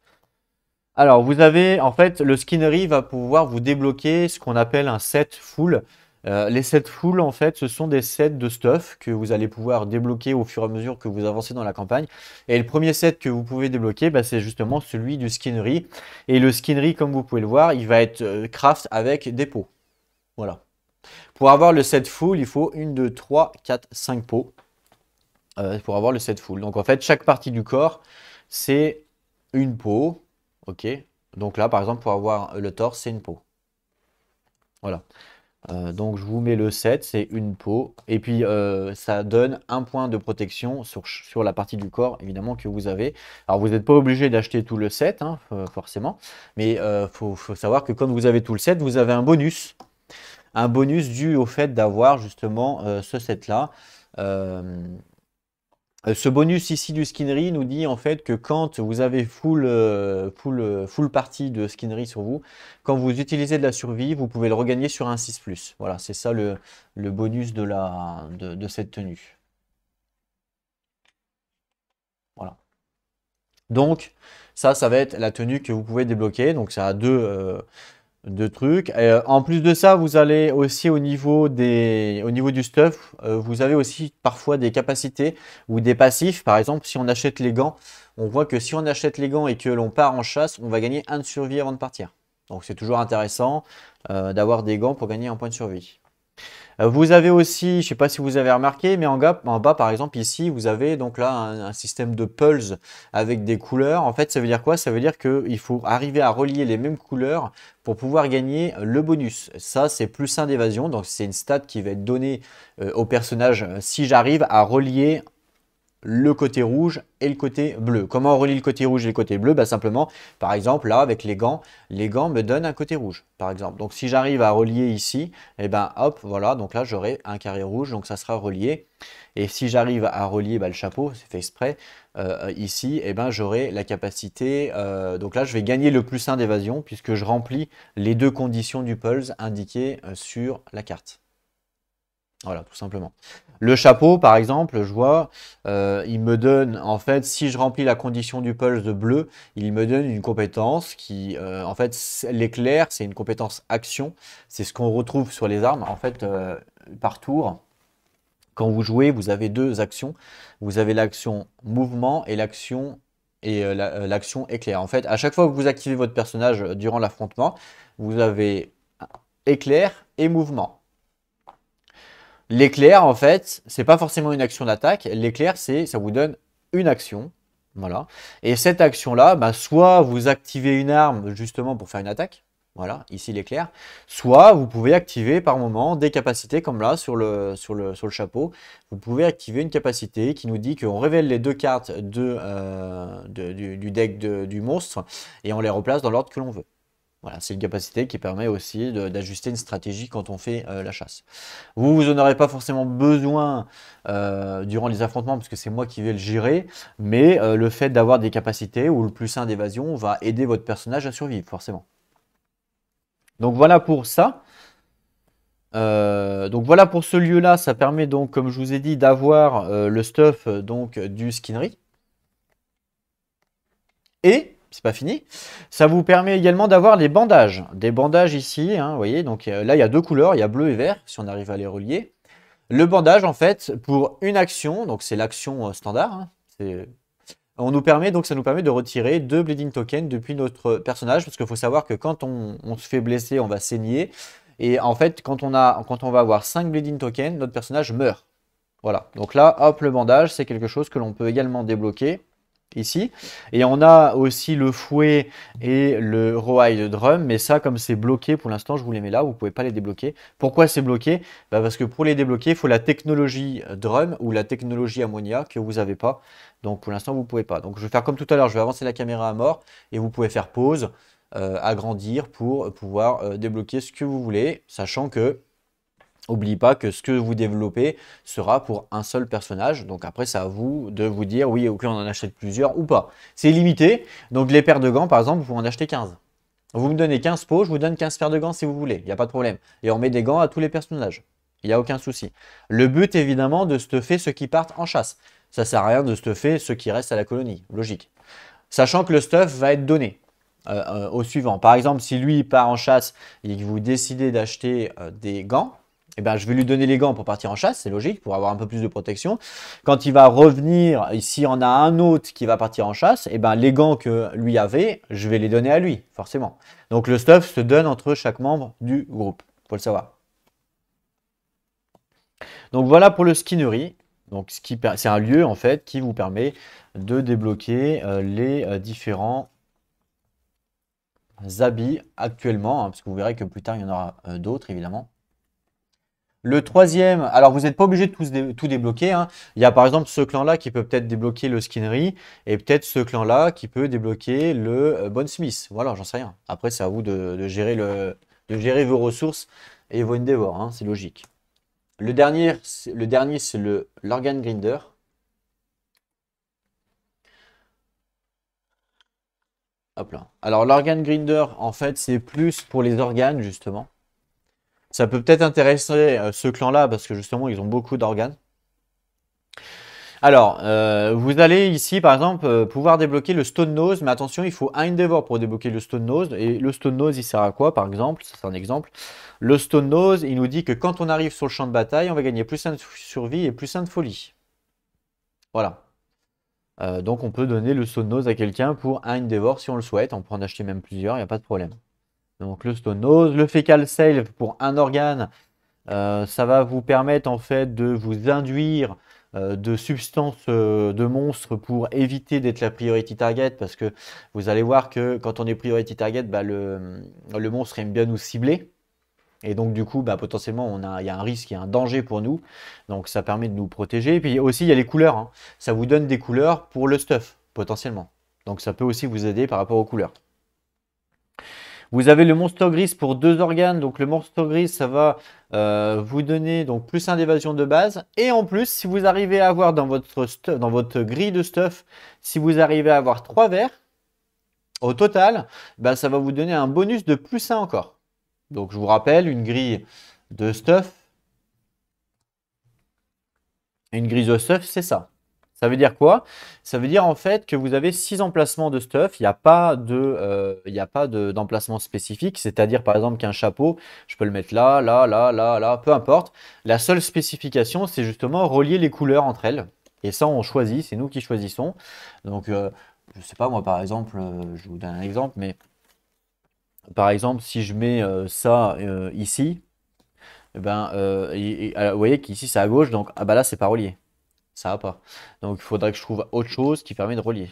Alors, vous avez, en fait, le skinnery va pouvoir vous débloquer ce qu'on appelle un set full. Euh, les sets full, en fait, ce sont des sets de stuff que vous allez pouvoir débloquer au fur et à mesure que vous avancez dans la campagne. Et le premier set que vous pouvez débloquer, bah, c'est justement celui du skinnery. Et le skinnery, comme vous pouvez le voir, il va être euh, craft avec des pots. Voilà. Pour avoir le set full, il faut 1, 2, 3, 4, 5 pots euh, pour avoir le set full. Donc en fait, chaque partie du corps, c'est une peau. Ok. Donc là, par exemple, pour avoir le torse, c'est une peau. Voilà. Euh, donc je vous mets le 7, c'est une peau. Et puis euh, ça donne un point de protection sur, sur, la partie du corps, évidemment, que vous avez. Alors vous n'êtes pas obligé d'acheter tout le set, hein, forcément. Mais il faut, savoir que quand vous avez tout le 7, vous avez un bonus un bonus dû au fait d'avoir justement euh, ce set-là. Euh, euh, ce bonus ici du skinnery nous dit en fait que quand vous avez full, full, full partie de skinnery sur vous, quand vous utilisez de la survie, vous pouvez le regagner sur un 6+. Voilà, c'est ça le, le, bonus de, la, de, cette tenue. Voilà. Donc, ça, ça va être la tenue que vous pouvez débloquer. Donc, ça a deux de trucs. Euh, en plus de ça, vous allez aussi au niveau, des, au niveau du stuff, euh, vous avez aussi parfois des capacités ou des passifs. Par exemple, si on achète les gants, on voit que si on achète les gants et que l'on part en chasse, on va gagner un de survie avant de partir. Donc c'est toujours intéressant euh, d'avoir des gants pour gagner un point de survie. Euh, vous avez aussi, je ne sais pas si vous avez remarqué, mais en bas, en bas, par exemple ici, vous avez donc là un, système de pulse avec des couleurs. En fait, ça veut dire quoi Ça veut dire qu'il faut arriver à relier les mêmes couleurs pour pouvoir gagner le bonus. Ça, c'est plus un d'évasion, donc c'est une stat qui va être donnée euh, au personnage euh, si j'arrive à relier le côté rouge et le côté bleu. Comment on relie le côté rouge et le côté bleu bah, Simplement, par exemple, là, avec les gants, les gants me donnent un côté rouge, par exemple. Donc, si j'arrive à relier ici, et eh ben hop, voilà, donc là, j'aurai un carré rouge, donc ça sera relié. Et si j'arrive à relier bah, le chapeau, c'est fait exprès, euh, ici, et eh ben j'aurai la capacité, euh, donc là, je vais gagner le plus 1 d'évasion, puisque je remplis les deux conditions du pulse indiquées euh, sur la carte. Voilà, tout simplement. Le chapeau, par exemple, je vois, euh, il me donne, en fait, si je remplis la condition du pulse de bleu, il me donne une compétence qui, euh, en fait, l'éclair, c'est une compétence action. C'est ce qu'on retrouve sur les armes. En fait, euh, par tour, quand vous jouez, vous avez deux actions. Vous avez l'action mouvement et l'action et l'action éclair. En fait, à chaque fois que vous activez votre personnage durant l'affrontement, vous avez éclair et mouvement. L'éclair, en fait, c'est pas forcément une action d'attaque. L'éclair, c'est ça vous donne une action. Voilà. Et cette action-là, bah, soit vous activez une arme justement pour faire une attaque. Voilà, ici l'éclair. Soit vous pouvez activer par moment des capacités comme là sur le, sur le, chapeau. Vous pouvez activer une capacité qui nous dit qu'on révèle les deux cartes de, euh, du, deck du monstre et on les replace dans l'ordre que l'on veut. Voilà, c'est une capacité qui permet aussi d'ajuster une stratégie quand on fait euh, la chasse. Vous, vous n'en aurez pas forcément besoin euh, durant les affrontements parce que c'est moi qui vais le gérer, mais euh, le fait d'avoir des capacités ou le plus sain d'évasion va aider votre personnage à survivre, forcément. Donc voilà pour ça. donc voilà pour ce lieu-là, ça permet donc, comme je vous ai dit, d'avoir le stuff donc du skinnery. Et c'est pas fini. Ça vous permet également d'avoir des bandages. Des bandages ici, hein, vous voyez, donc euh, là il y a deux couleurs, il y a bleu et vert, si on arrive à les relier. Le bandage, en fait, pour une action, donc c'est l'action euh, standard, hein, on nous permet donc ça nous permet de retirer deux bleeding tokens depuis notre personnage parce qu'il faut savoir que quand on, se fait blesser, on va saigner et en fait quand on a quand on va avoir cinq bleeding tokens, notre personnage meurt. Voilà. Donc là, hop, le bandage, c'est quelque chose que l'on peut également débloquer ici. Et on a aussi le fouet et le roaille drum, mais ça, comme c'est bloqué, pour l'instant, je vous les mets là, vous ne pouvez pas les débloquer. Pourquoi c'est bloqué bah, Parce que pour les débloquer, il faut la technologie euh, drum ou la technologie ammonia que vous n'avez pas. Donc pour l'instant, vous ne pouvez pas. Donc je vais faire comme tout à l'heure, je vais avancer la caméra à mort et vous pouvez faire pause, euh, agrandir pour pouvoir euh, débloquer ce que vous voulez, sachant que N'oubliez pas que ce que vous développez sera pour un seul personnage. Donc après, c'est à vous de vous dire, oui, ok, on en achète plusieurs ou pas. C'est limité. Donc les paires de gants, par exemple, vous pouvez en acheter 15. Vous me donnez 15 pots, je vous donne 15 paires de gants si vous voulez. Il n'y a pas de problème. Et on met des gants à tous les personnages. Il n'y a aucun souci. Le but, évidemment, de stuffer ceux qui partent en chasse. Ça ne sert à rien de stuffer ceux qui restent à la colonie. Logique. Sachant que le stuff va être donné. Euh, euh, au suivant. Par exemple, si lui part en chasse et que vous décidez d'acheter euh, des gants, eh ben, je vais lui donner les gants pour partir en chasse, c'est logique, pour avoir un peu plus de protection. Quand il va revenir, s'il y en a un autre qui va partir en chasse, eh ben, les gants que lui avait, je vais les donner à lui, forcément. Donc le stuff se donne entre chaque membre du groupe, faut le savoir. Donc voilà pour le skinnery. Donc c'est un lieu en fait qui vous permet de débloquer euh, les euh, différents habits actuellement, hein, parce que vous verrez que plus tard il y en aura euh, d'autres évidemment. Le troisième, alors vous n'êtes pas obligé de tout, débloquer. Hein. Il y a par exemple ce clan-là qui peut peut-être débloquer le skinnery et peut-être ce clan-là qui peut débloquer le euh, Bon Smith. Voilà, j'en sais rien. Après, c'est à vous de, gérer vos ressources et vos endeavors, hein, c'est logique. Le dernier, le dernier c'est l'organ grinder. Alors l'organ grinder, en fait, c'est plus pour les organes, justement. Ça peut peut-être intéresser euh, ce clan-là parce que justement, ils ont beaucoup d'organes. Alors, euh, vous allez ici, par exemple, euh, pouvoir débloquer le Stone Nose, mais attention, il faut un Endeavor pour débloquer le Stone Nose. Et le Stone Nose, il sert à quoi, par exemple C'est un exemple. Le Stone Nose, il nous dit que quand on arrive sur le champ de bataille, on va gagner plus de survie et plus 1 de folie. Voilà. donc, on peut donner le Stone Nose à quelqu'un pour un Endeavor si on le souhaite. On peut en acheter même plusieurs, il n'y a pas de problème. Donc le stonose, le fecal self pour un organe, euh, ça va vous permettre en fait de vous induire euh, de substances euh, de monstres pour éviter d'être la priority target parce que vous allez voir que quand on est priority target, bah, le, monstre aime bien nous cibler. Et donc du coup, bah, potentiellement, a, il y a un risque, il y a un danger pour nous. Donc ça permet de nous protéger. Et puis aussi, il y a les couleurs. Hein. Ça vous donne des couleurs pour le stuff, potentiellement. Donc ça peut aussi vous aider par rapport aux couleurs. Vous avez le monstre gris pour deux organes. Donc le monstre gris, ça va euh, vous donner donc plus un d'évasion de base. Et en plus, si vous arrivez à avoir dans votre, dans votre grille de stuff, si vous arrivez à avoir trois verres, au total, ben ça va vous donner un bonus de plus un encore. Donc je vous rappelle, une grille de stuff, une grille de stuff, c'est ça. Ça veut dire quoi Ça veut dire en fait que vous avez six emplacements de stuff. Il n'y a pas de, euh, il a pas d'emplacement spécifique. C'est-à-dire par exemple qu'un chapeau, je peux le mettre là, là, là, là, là, peu importe. La seule spécification, c'est justement relier les couleurs entre elles. Et ça, on choisit. C'est nous qui choisissons. Donc, euh, je sais pas moi par exemple, euh, je vous donne un exemple, mais par exemple si je mets euh, ça ici, eh ben, et, vous voyez qu'ici c'est à gauche, donc ah ce bah là c'est pas relié ça pas. Donc il faudrait que je trouve autre chose qui permet de relier.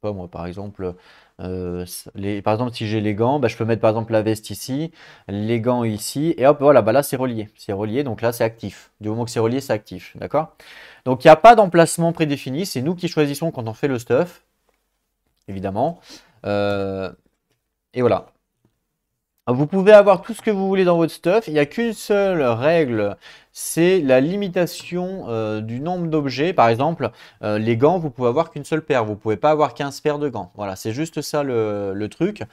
pas moi, par exemple, euh, les, par exemple si j'ai les gants, bah, je peux mettre par exemple la veste ici, les gants ici, et hop, voilà, bah là c'est relié, c'est relié, donc là c'est actif. Du moment que c'est relié, c'est actif, d'accord Donc il n'y a pas d'emplacement prédéfini, c'est nous qui choisissons quand on fait le stuff, évidemment. Euh, et voilà. Vous pouvez avoir tout ce que vous voulez dans votre stuff. Il n'y a qu'une seule règle, c'est la limitation euh, du nombre d'objets. Par exemple, euh, les gants, vous pouvez avoir qu'une seule paire. Vous ne pouvez pas avoir 15 paires de gants. Voilà, c'est juste ça le, truc.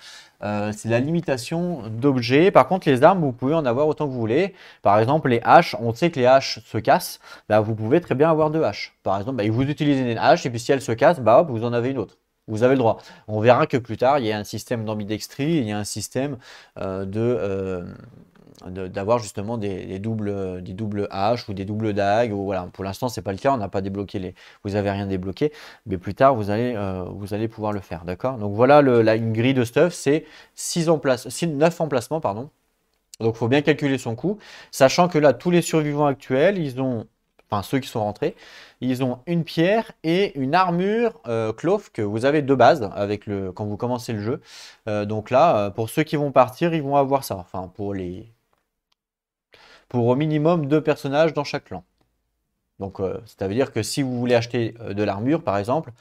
Euh, c'est la limitation d'objets. Par contre, les armes, vous pouvez en avoir autant que vous voulez. Par exemple, les haches, on sait que les haches se cassent. Bah, vous pouvez très bien avoir deux haches. Par exemple, bah, vous utilisez une hache et puis si elle se casse, bah, vous en avez une autre. Vous avez le droit. On verra que plus tard, il y a un système d'ambidextrie, il y a un système euh, euh, de... d'avoir justement des, doubles euh, des doubles H ou des doubles dagues. pour l'instant c'est pas le cas on n'a pas débloqué les vous avez rien débloqué mais plus tard vous allez vous allez pouvoir le faire d'accord donc voilà la une grille de stuff c'est 6 emplacements, 9 emplacements pardon donc il faut bien calculer son coût sachant que là tous les survivants actuels ils ont enfin ceux qui sont rentrés, ils ont une pierre et une armure euh, cloth que vous avez de base avec le, quand vous commencez le jeu. Euh, donc là, euh, pour ceux qui vont partir, ils vont avoir ça. Enfin, pour les. Pour au minimum deux personnages dans chaque clan. Donc, euh, c'est ça veut dire que si vous voulez acheter de l'armure, par exemple,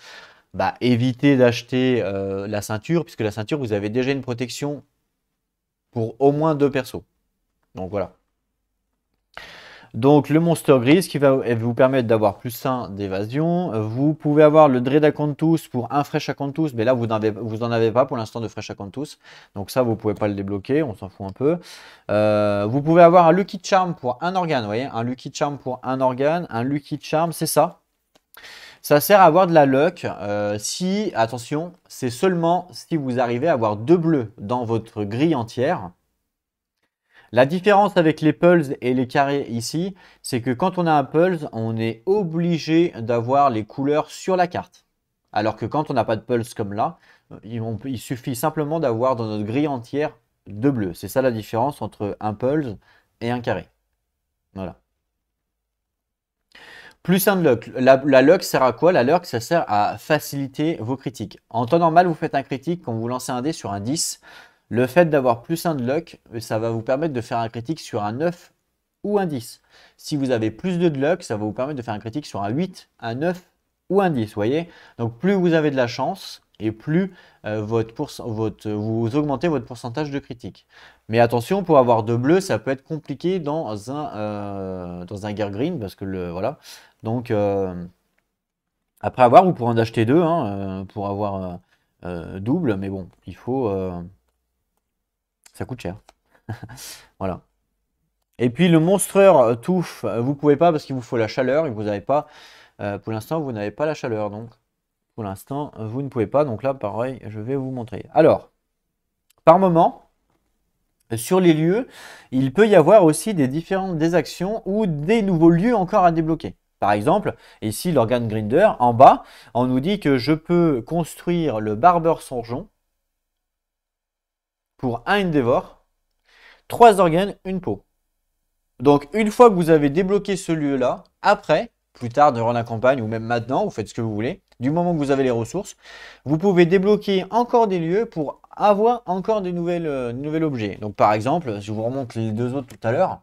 bah, évitez d'acheter la ceinture, puisque la ceinture, vous avez déjà une protection pour au moins deux persos. Donc voilà. Donc le monstre gris qui va vous permettre d'avoir plus 1 d'évasion. Vous pouvez avoir le Dread pour un Fresh tous mais là vous n'en avez, pas pour l'instant de Fresh tous Donc ça vous ne pouvez pas le débloquer, on s'en fout un peu. Euh, vous pouvez avoir un Lucky Charm pour un organe, vous voyez, un Lucky Charm pour un organe, un Lucky Charm, c'est ça. Ça sert à avoir de la luck euh, si, attention, c'est seulement si vous arrivez à avoir deux bleus dans votre grille entière. La différence avec les pulls et les carrés ici, c'est que quand on a un pulse, on est obligé d'avoir les couleurs sur la carte. Alors que quand on n'a pas de pulse comme là, euh, il, suffit simplement d'avoir dans notre grille entière deux bleus. C'est ça la différence entre un pulse et un carré. Voilà. Plus un luck. La, la luck sert à quoi La luck, ça sert à faciliter vos critiques. En temps normal, vous faites un critique quand vous lancez un dé sur un 10. Le fait d'avoir plus un de luck, euh, ça va vous permettre de faire un critique sur un 9 ou un 10. Si vous avez plus de luck, ça va vous permettre de faire un critique sur un 8, un 9 ou un 10, voyez Donc plus vous avez de la chance et plus euh, vous augmentez votre pourcentage de critique. Mais attention, pour avoir deux bleus, ça peut être compliqué dans un, euh, dans un Gear Green, parce que le, voilà. Donc après avoir, vous pourrez en acheter deux hein, pour avoir double, mais bon, il faut... Ça coûte cher. <laughs> voilà. Et puis le monstreur euh, touffe, euh, vous pouvez pas parce qu'il vous faut la chaleur vous n'avez pas. Euh, pour l'instant, vous n'avez pas la chaleur donc. Pour l'instant, vous ne pouvez pas. Donc là, pareil, je vais vous montrer. Alors, par moment, sur les lieux, il peut y avoir aussi des différentes des actions ou des nouveaux lieux encore à débloquer. Par exemple, ici, l'organe grinder, en bas, on nous dit que je peux construire le barbeur songeon pour un Endeavor, trois organes, une peau. Donc une fois que vous avez débloqué ce lieu-là, après, plus tard durant la campagne ou même maintenant, vous faites ce que vous voulez, du moment que vous avez les ressources, vous pouvez débloquer encore des lieux pour avoir encore des nouvelles, euh, nouveaux objets. Donc par exemple, je vous remonte les deux autres tout à l'heure,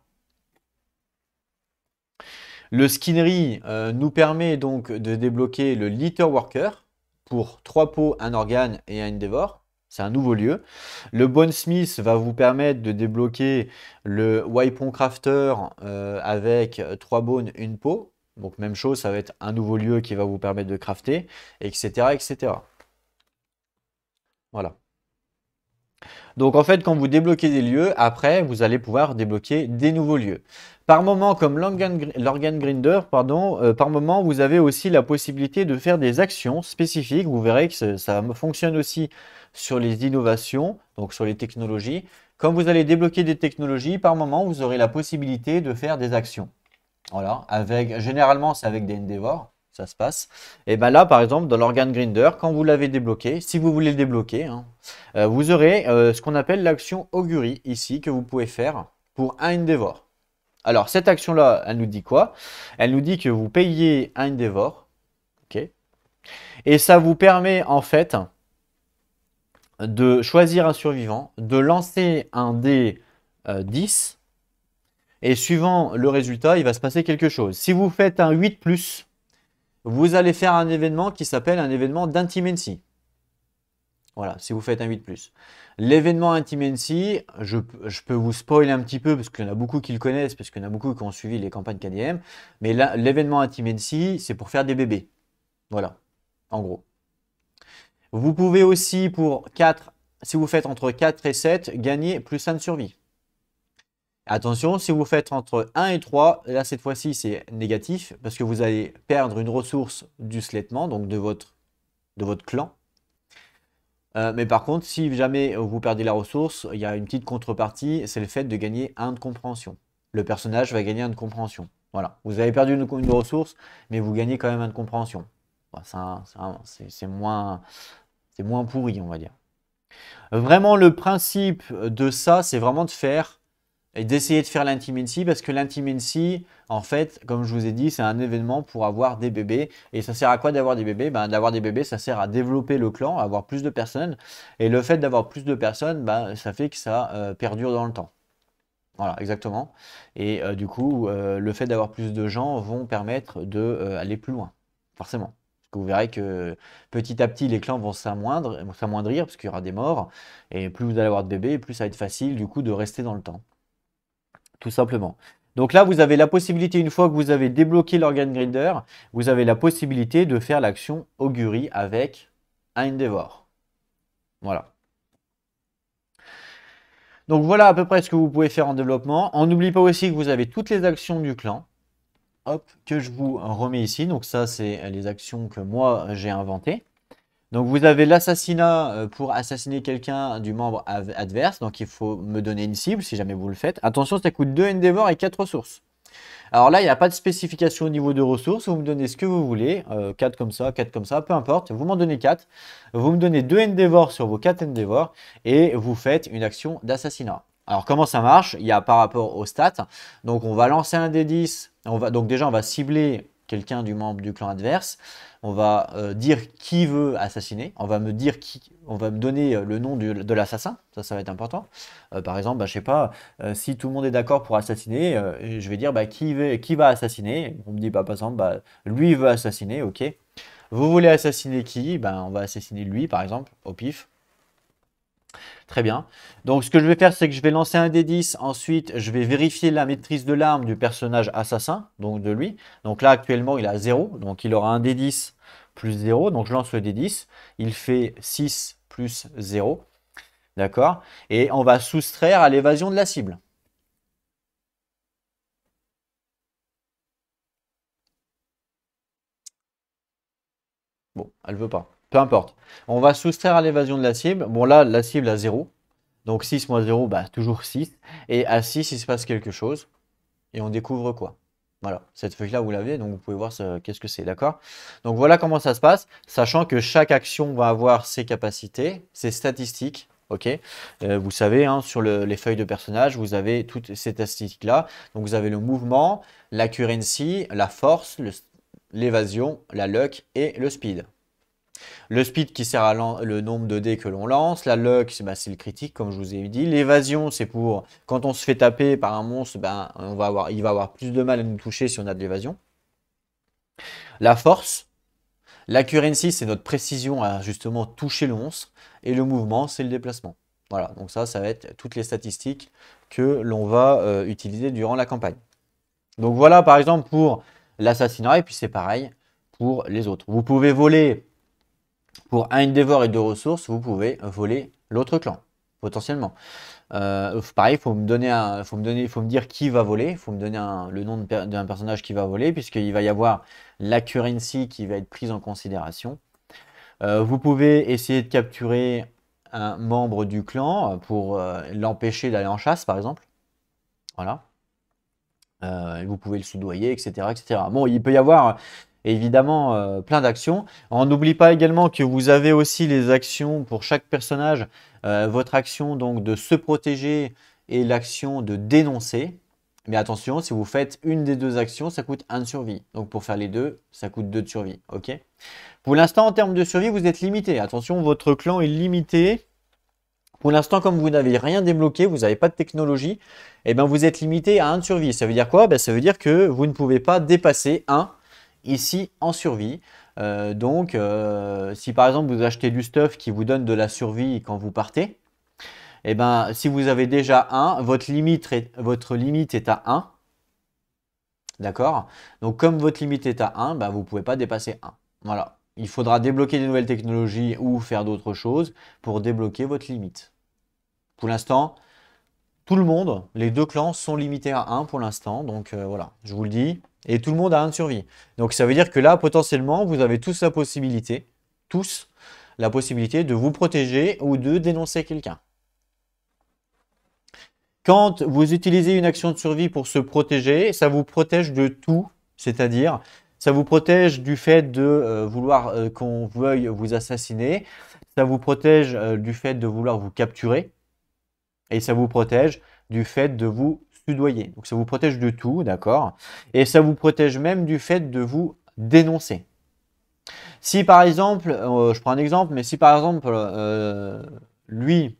le skinnery euh, nous permet donc de débloquer le litter worker pour trois peaux, un organe et un endeavor. C'est un nouveau lieu. Le Bone Smith va vous permettre de débloquer le Wipon Crafter euh, avec 3 bones, une peau. Donc même chose, ça va être un nouveau lieu qui va vous permettre de crafter, etc. etc. Voilà. Donc en fait, quand vous débloquez des lieux, après, vous allez pouvoir débloquer des nouveaux lieux. Par moment, comme l'organ grinder, pardon, euh, par moment, vous avez aussi la possibilité de faire des actions spécifiques. Vous verrez que ça fonctionne aussi sur les innovations, donc sur les technologies. Quand vous allez débloquer des technologies, par moment, vous aurez la possibilité de faire des actions. Voilà, avec, généralement, c'est avec des endeavors ça se passe. Et bien là, par exemple, dans l'organe grinder, quand vous l'avez débloqué, si vous voulez le débloquer, hein, euh, vous aurez euh, ce qu'on appelle l'action augury ici que vous pouvez faire pour un Endeavor. Alors cette action-là, elle nous dit quoi Elle nous dit que vous payez un Endeavor, ok Et ça vous permet en fait de choisir un survivant, de lancer un dé 10, euh, et suivant le résultat, il va se passer quelque chose. Si vous faites un 8+, vous allez faire un événement qui s'appelle un événement d'intimency. Voilà, si vous faites un 8+. L'événement intimency, je, je, peux vous spoiler un petit peu, parce qu'il y en a beaucoup qui le connaissent, parce qu'il y en a beaucoup qui ont suivi les campagnes KDM, mais l'événement intimency, c'est pour faire des bébés. Voilà, en gros. Vous pouvez aussi, pour 4, si vous faites entre 4 et 7, gagner plus 1 de survie. Attention, si vous faites entre 1 et 3, là cette fois-ci c'est négatif parce que vous allez perdre une ressource du slettement, donc de votre, de votre clan. Euh, mais par contre, si jamais vous perdez la ressource, il y a une petite contrepartie, c'est le fait de gagner 1 de compréhension. Le personnage va gagner 1 de compréhension. Voilà, vous avez perdu une, ressource, mais vous gagnez quand même 1 de compréhension. ça c'est moins, moins pourri, on va dire. Vraiment, le principe de ça, c'est vraiment de faire et d'essayer de faire l'intimency parce que l'intimency, en fait, comme je vous ai dit, c'est un événement pour avoir des bébés. Et ça sert à quoi d'avoir des bébés ben, D'avoir des bébés, ça sert à développer le clan, à avoir plus de personnes. Et le fait d'avoir plus de personnes, ben, ça fait que ça euh, perdure dans le temps. Voilà, exactement. Et euh, du coup, euh, le fait d'avoir plus de gens vont permettre d'aller plus loin, forcément vous verrez que petit à petit, les clans vont s'amoindrir, parce qu'il y aura des morts. Et plus vous allez avoir de bébés, plus ça va être facile, du coup, de rester dans le temps tout simplement. Donc là, vous avez la possibilité, une fois que vous avez débloqué l'organ grinder, vous avez la possibilité de faire l'action augury avec un Endeavor. Voilà. Donc voilà à peu près ce que vous pouvez faire en développement. On n'oublie pas aussi que vous avez toutes les actions du clan. Hop, que je vous remets ici. Donc ça, c'est les actions que moi, j'ai inventées. Donc vous avez l'assassinat euh, pour assassiner quelqu'un du membre adverse. Donc il faut me donner une cible si jamais vous le faites. Attention, ça coûte 2 Endeavor et 4 ressources. Alors là, il n'y a pas de spécification au niveau de ressources. Vous me donnez ce que vous voulez. 4 euh, comme ça, 4 comme ça, peu importe. Vous m'en donnez 4. Vous me donnez 2 Endeavor sur vos 4 Endeavor. Et vous faites une action d'assassinat. Alors comment ça marche Il y a par rapport aux stats. Donc on va lancer un D10. On va, donc déjà, on va cibler quelqu'un du membre du clan adverse. On va euh, dire qui veut assassiner. On va me dire qui. On va me donner euh, le nom de l'assassin. Ça, ça va être important. Euh, par exemple, bah, je sais pas. si tout le monde est d'accord pour assassiner, je vais dire bah, qui, veut, qui va assassiner. On me dit bah, par exemple, bah, lui veut assassiner. Ok. Vous voulez assassiner qui ben, On va assassiner lui, par exemple, au pif. Très bien. Donc ce que je vais faire, c'est que je vais lancer un D10. Ensuite, je vais vérifier la maîtrise de l'arme du personnage assassin, donc de lui. Donc là, actuellement, il a 0. Donc il aura un D10 plus 0. Donc je lance le D10. Il fait 6 plus 0. D'accord Et on va soustraire à l'évasion de la cible. Bon, elle ne veut pas peu importe. On va soustraire à l'évasion de la cible. Bon, là, la cible à 0. Donc 6 moins 0, bah, toujours 6. Et à 6, il se passe quelque chose. Et on découvre quoi Voilà, cette feuille-là, vous l'avez, donc vous pouvez voir qu'est-ce que c'est, d'accord Donc voilà comment ça se passe, sachant que chaque action va avoir ses capacités, ses statistiques, ok euh, Vous savez, hein, sur les feuilles de personnage, vous avez toutes ces statistiques-là. Donc vous avez le mouvement, la currency, la force, l'évasion, la luck et le speed. Le speed qui sert à le nombre de dés que l'on lance. La luck, bah, c'est le critique, comme je vous ai dit. L'évasion, c'est pour quand on se fait taper par un monstre, ben, on va avoir, il va avoir plus de mal à nous toucher si on a de l'évasion. La force. L'accuracy, c'est notre précision à justement toucher le monstre. Et le mouvement, c'est le déplacement. Voilà, donc ça, ça va être toutes les statistiques que l'on va euh, utiliser durant la campagne. Donc voilà, par exemple, pour l'assassinat, et puis c'est pareil pour les autres. Vous pouvez voler pour un Endeavor et deux ressources, vous pouvez voler l'autre clan, potentiellement. Euh, pareil, faut me donner, un, faut me donner, faut me dire qui va voler, faut me donner un, le nom d'un personnage qui va voler, puisqu'il va y avoir la currency qui va être prise en considération. Euh, vous pouvez essayer de capturer un membre du clan euh, pour l'empêcher d'aller en chasse, par exemple. Voilà. vous pouvez le soudoyer, etc., etc. Bon, il peut y avoir évidemment euh, plein d'actions. On n'oublie pas également que vous avez aussi les actions pour chaque personnage, euh, votre action donc de se protéger et l'action de dénoncer. Mais attention, si vous faites une des deux actions, ça coûte 1 de survie. Donc pour faire les deux, ça coûte 2 de survie. Ok Pour l'instant, en termes de survie, vous êtes limité. Attention, votre clan est limité. Pour l'instant, comme vous n'avez rien débloqué, vous n'avez pas de technologie, Eh ben vous êtes limité à 1 de survie. Ça veut dire quoi ben, Ça veut dire que vous ne pouvez pas dépasser 1 ici en survie. Euh, donc, euh, si par exemple vous achetez du stuff qui vous donne de la survie quand vous partez, et eh ben, si vous avez déjà 1, votre limite, est, votre limite est à 1. D'accord Donc, comme votre limite est à 1, ben, vous ne pouvez pas dépasser 1. Voilà. Il faudra débloquer des nouvelles technologies ou faire d'autres choses pour débloquer votre limite. Pour l'instant, tout le monde, les deux clans sont limités à 1 pour l'instant. Donc, euh, voilà, je vous le dis, et tout le monde a un de survie. Donc ça veut dire que là, potentiellement, vous avez tous la possibilité, tous, la possibilité de vous protéger ou de dénoncer quelqu'un. Quand vous utilisez une action de survie pour se protéger, ça vous protège de tout, c'est-à-dire ça vous protège du fait de euh, vouloir euh, qu'on veuille vous assassiner, ça vous protège euh, du fait de vouloir vous capturer, et ça vous protège du fait de vous donc ça vous protège de tout, d'accord Et ça vous protège même du fait de vous dénoncer. Si par exemple, euh, je prends un exemple, mais si par exemple, euh, lui,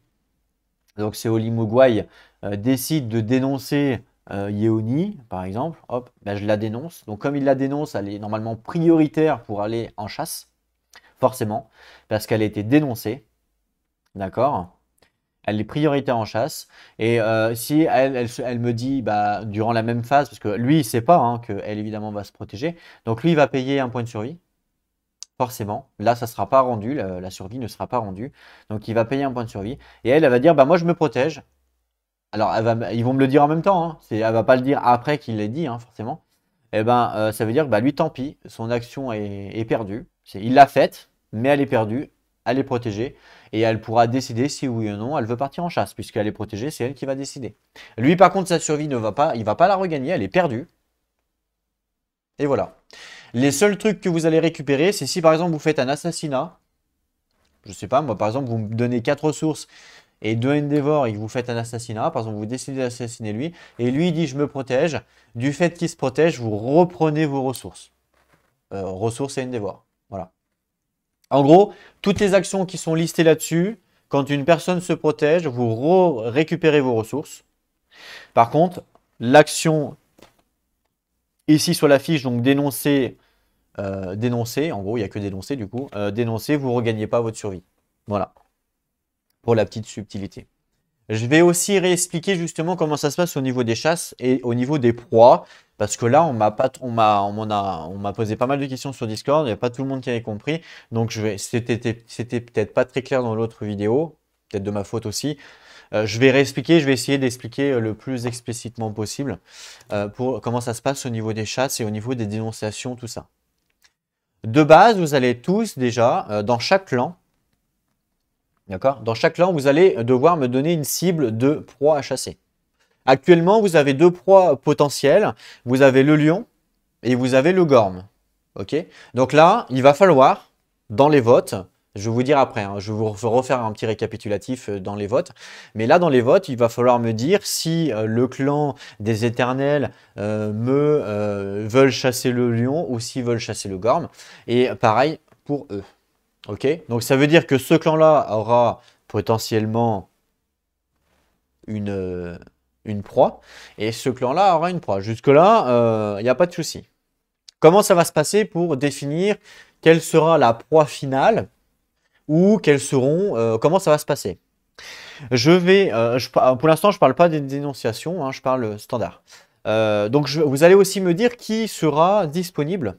donc c'est Oli Mugwai, euh, décide de dénoncer Yeoni, par exemple, hop, ben, je la dénonce. Donc comme il la dénonce, elle est normalement prioritaire pour aller en chasse, forcément, parce qu'elle a été dénoncée, d'accord elle est prioritaire en chasse. Et euh, si elle, me dit, bah, durant la même phase, parce que lui, il sait pas hein, qu'elle, évidemment, va se protéger. Donc, lui, il va payer un point de survie. Forcément. Là, ça ne sera pas rendu. La, survie ne sera pas rendue. Donc, il va payer un point de survie. Et elle, elle va dire, bah, moi, je me protège. Alors, ils vont me le dire en même temps. Hein. Elle va pas le dire après qu'il l'ait dit, hein, forcément. Eh ben, euh, ça veut dire que bah, lui, tant pis. Son action est, perdue. il l'a faite, mais elle est perdue. Elle est protégée et elle pourra décider si oui ou non elle veut partir en chasse, puisqu'elle est protégée, c'est elle qui va décider. Lui, par contre, sa survie ne va pas, il va pas la regagner, elle est perdue. Et voilà. Les seuls trucs que vous allez récupérer, c'est si par exemple vous faites un assassinat, je sais pas, moi par exemple vous me donnez 4 ressources et 2 Endeavor et que vous faites un assassinat, par exemple vous décidez d'assassiner lui, et lui dit je me protège, du fait qu'il se protège, vous reprenez vos ressources. Euh, ressources et Endeavor. En gros, toutes les actions qui sont listées là-dessus, quand une personne se protège, vous récupérez vos ressources. Par contre, l'action ici sur la fiche, donc dénoncer, euh, dénoncer, en gros, il n'y a que dénoncer du coup, euh, dénoncer, vous ne regagnez pas votre survie. Voilà, pour la petite subtilité. Je vais aussi réexpliquer justement comment ça se passe au niveau des chasses et au niveau des proies. Parce que là, on m'a pas, on m'a posé pas mal de questions sur Discord. Il n'y a pas tout le monde qui avait compris. Donc, je vais, c'était, c'était peut-être pas très clair dans l'autre vidéo. Peut-être de ma faute aussi. Euh, je vais réexpliquer, je vais essayer d'expliquer euh, le plus explicitement possible euh, pour comment ça se passe au niveau des chasses et au niveau des dénonciations, tout ça. De base, vous allez tous déjà, dans chaque clan, dans chaque clan, vous allez devoir me donner une cible de proie à chasser. Actuellement, vous avez deux proies potentielles. Vous avez le lion et vous avez le gorme. Ok Donc là, il va falloir, dans les votes, je vais vous dire après, hein, je vais vous refaire un petit récapitulatif euh, dans les votes. Mais là, dans les votes, il va falloir me dire si euh, le clan des éternels euh, me veulent chasser le lion ou s'ils veulent chasser le gorme. Et pareil pour eux. Donc ça veut dire que ce clan-là aura potentiellement une, euh, proie, et ce clan-là aura une proie. Jusque-là, il euh, n'y a pas de souci. Comment ça va se passer pour définir quelle sera la proie finale ou seront, euh, comment ça va se passer Je vais, pour l'instant, je ne parle pas des dénonciations, hein, je parle standard. donc vous allez aussi me dire qui sera disponible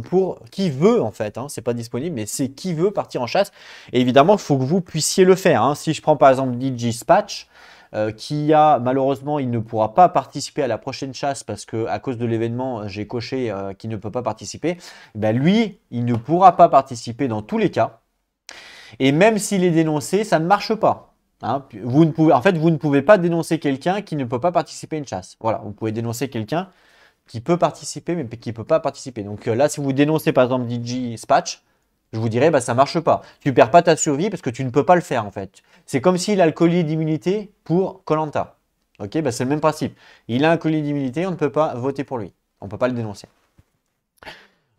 pour qui veut en fait, hein, c'est pas disponible, mais c'est qui veut partir en chasse. évidemment, il faut que vous puissiez le faire. Hein. Si je prends par exemple DJ Spatch, euh, qui a malheureusement il ne pourra pas participer à la prochaine chasse parce que à cause de l'événement j'ai coché euh, qu'il ne peut pas participer, ben lui il ne pourra pas participer dans tous les cas. Et même s'il est dénoncé, ça ne marche pas. Hein. Vous ne pouvez, en fait, vous ne pouvez pas dénoncer quelqu'un qui ne peut pas participer à une chasse. Voilà, vous pouvez dénoncer quelqu'un qui peut participer, mais qui ne peut pas participer. Donc euh, là, si vous dénoncez par exemple DJ Spatch, je vous dirais, bah, ça marche pas. Tu ne perds pas ta survie parce que tu ne peux pas le faire en fait. C'est comme s'il a le colis d'immunité pour Colanta. Ok, bah, c'est le même principe. Il a un colis d'immunité, on ne peut pas voter pour lui. On ne peut pas le dénoncer.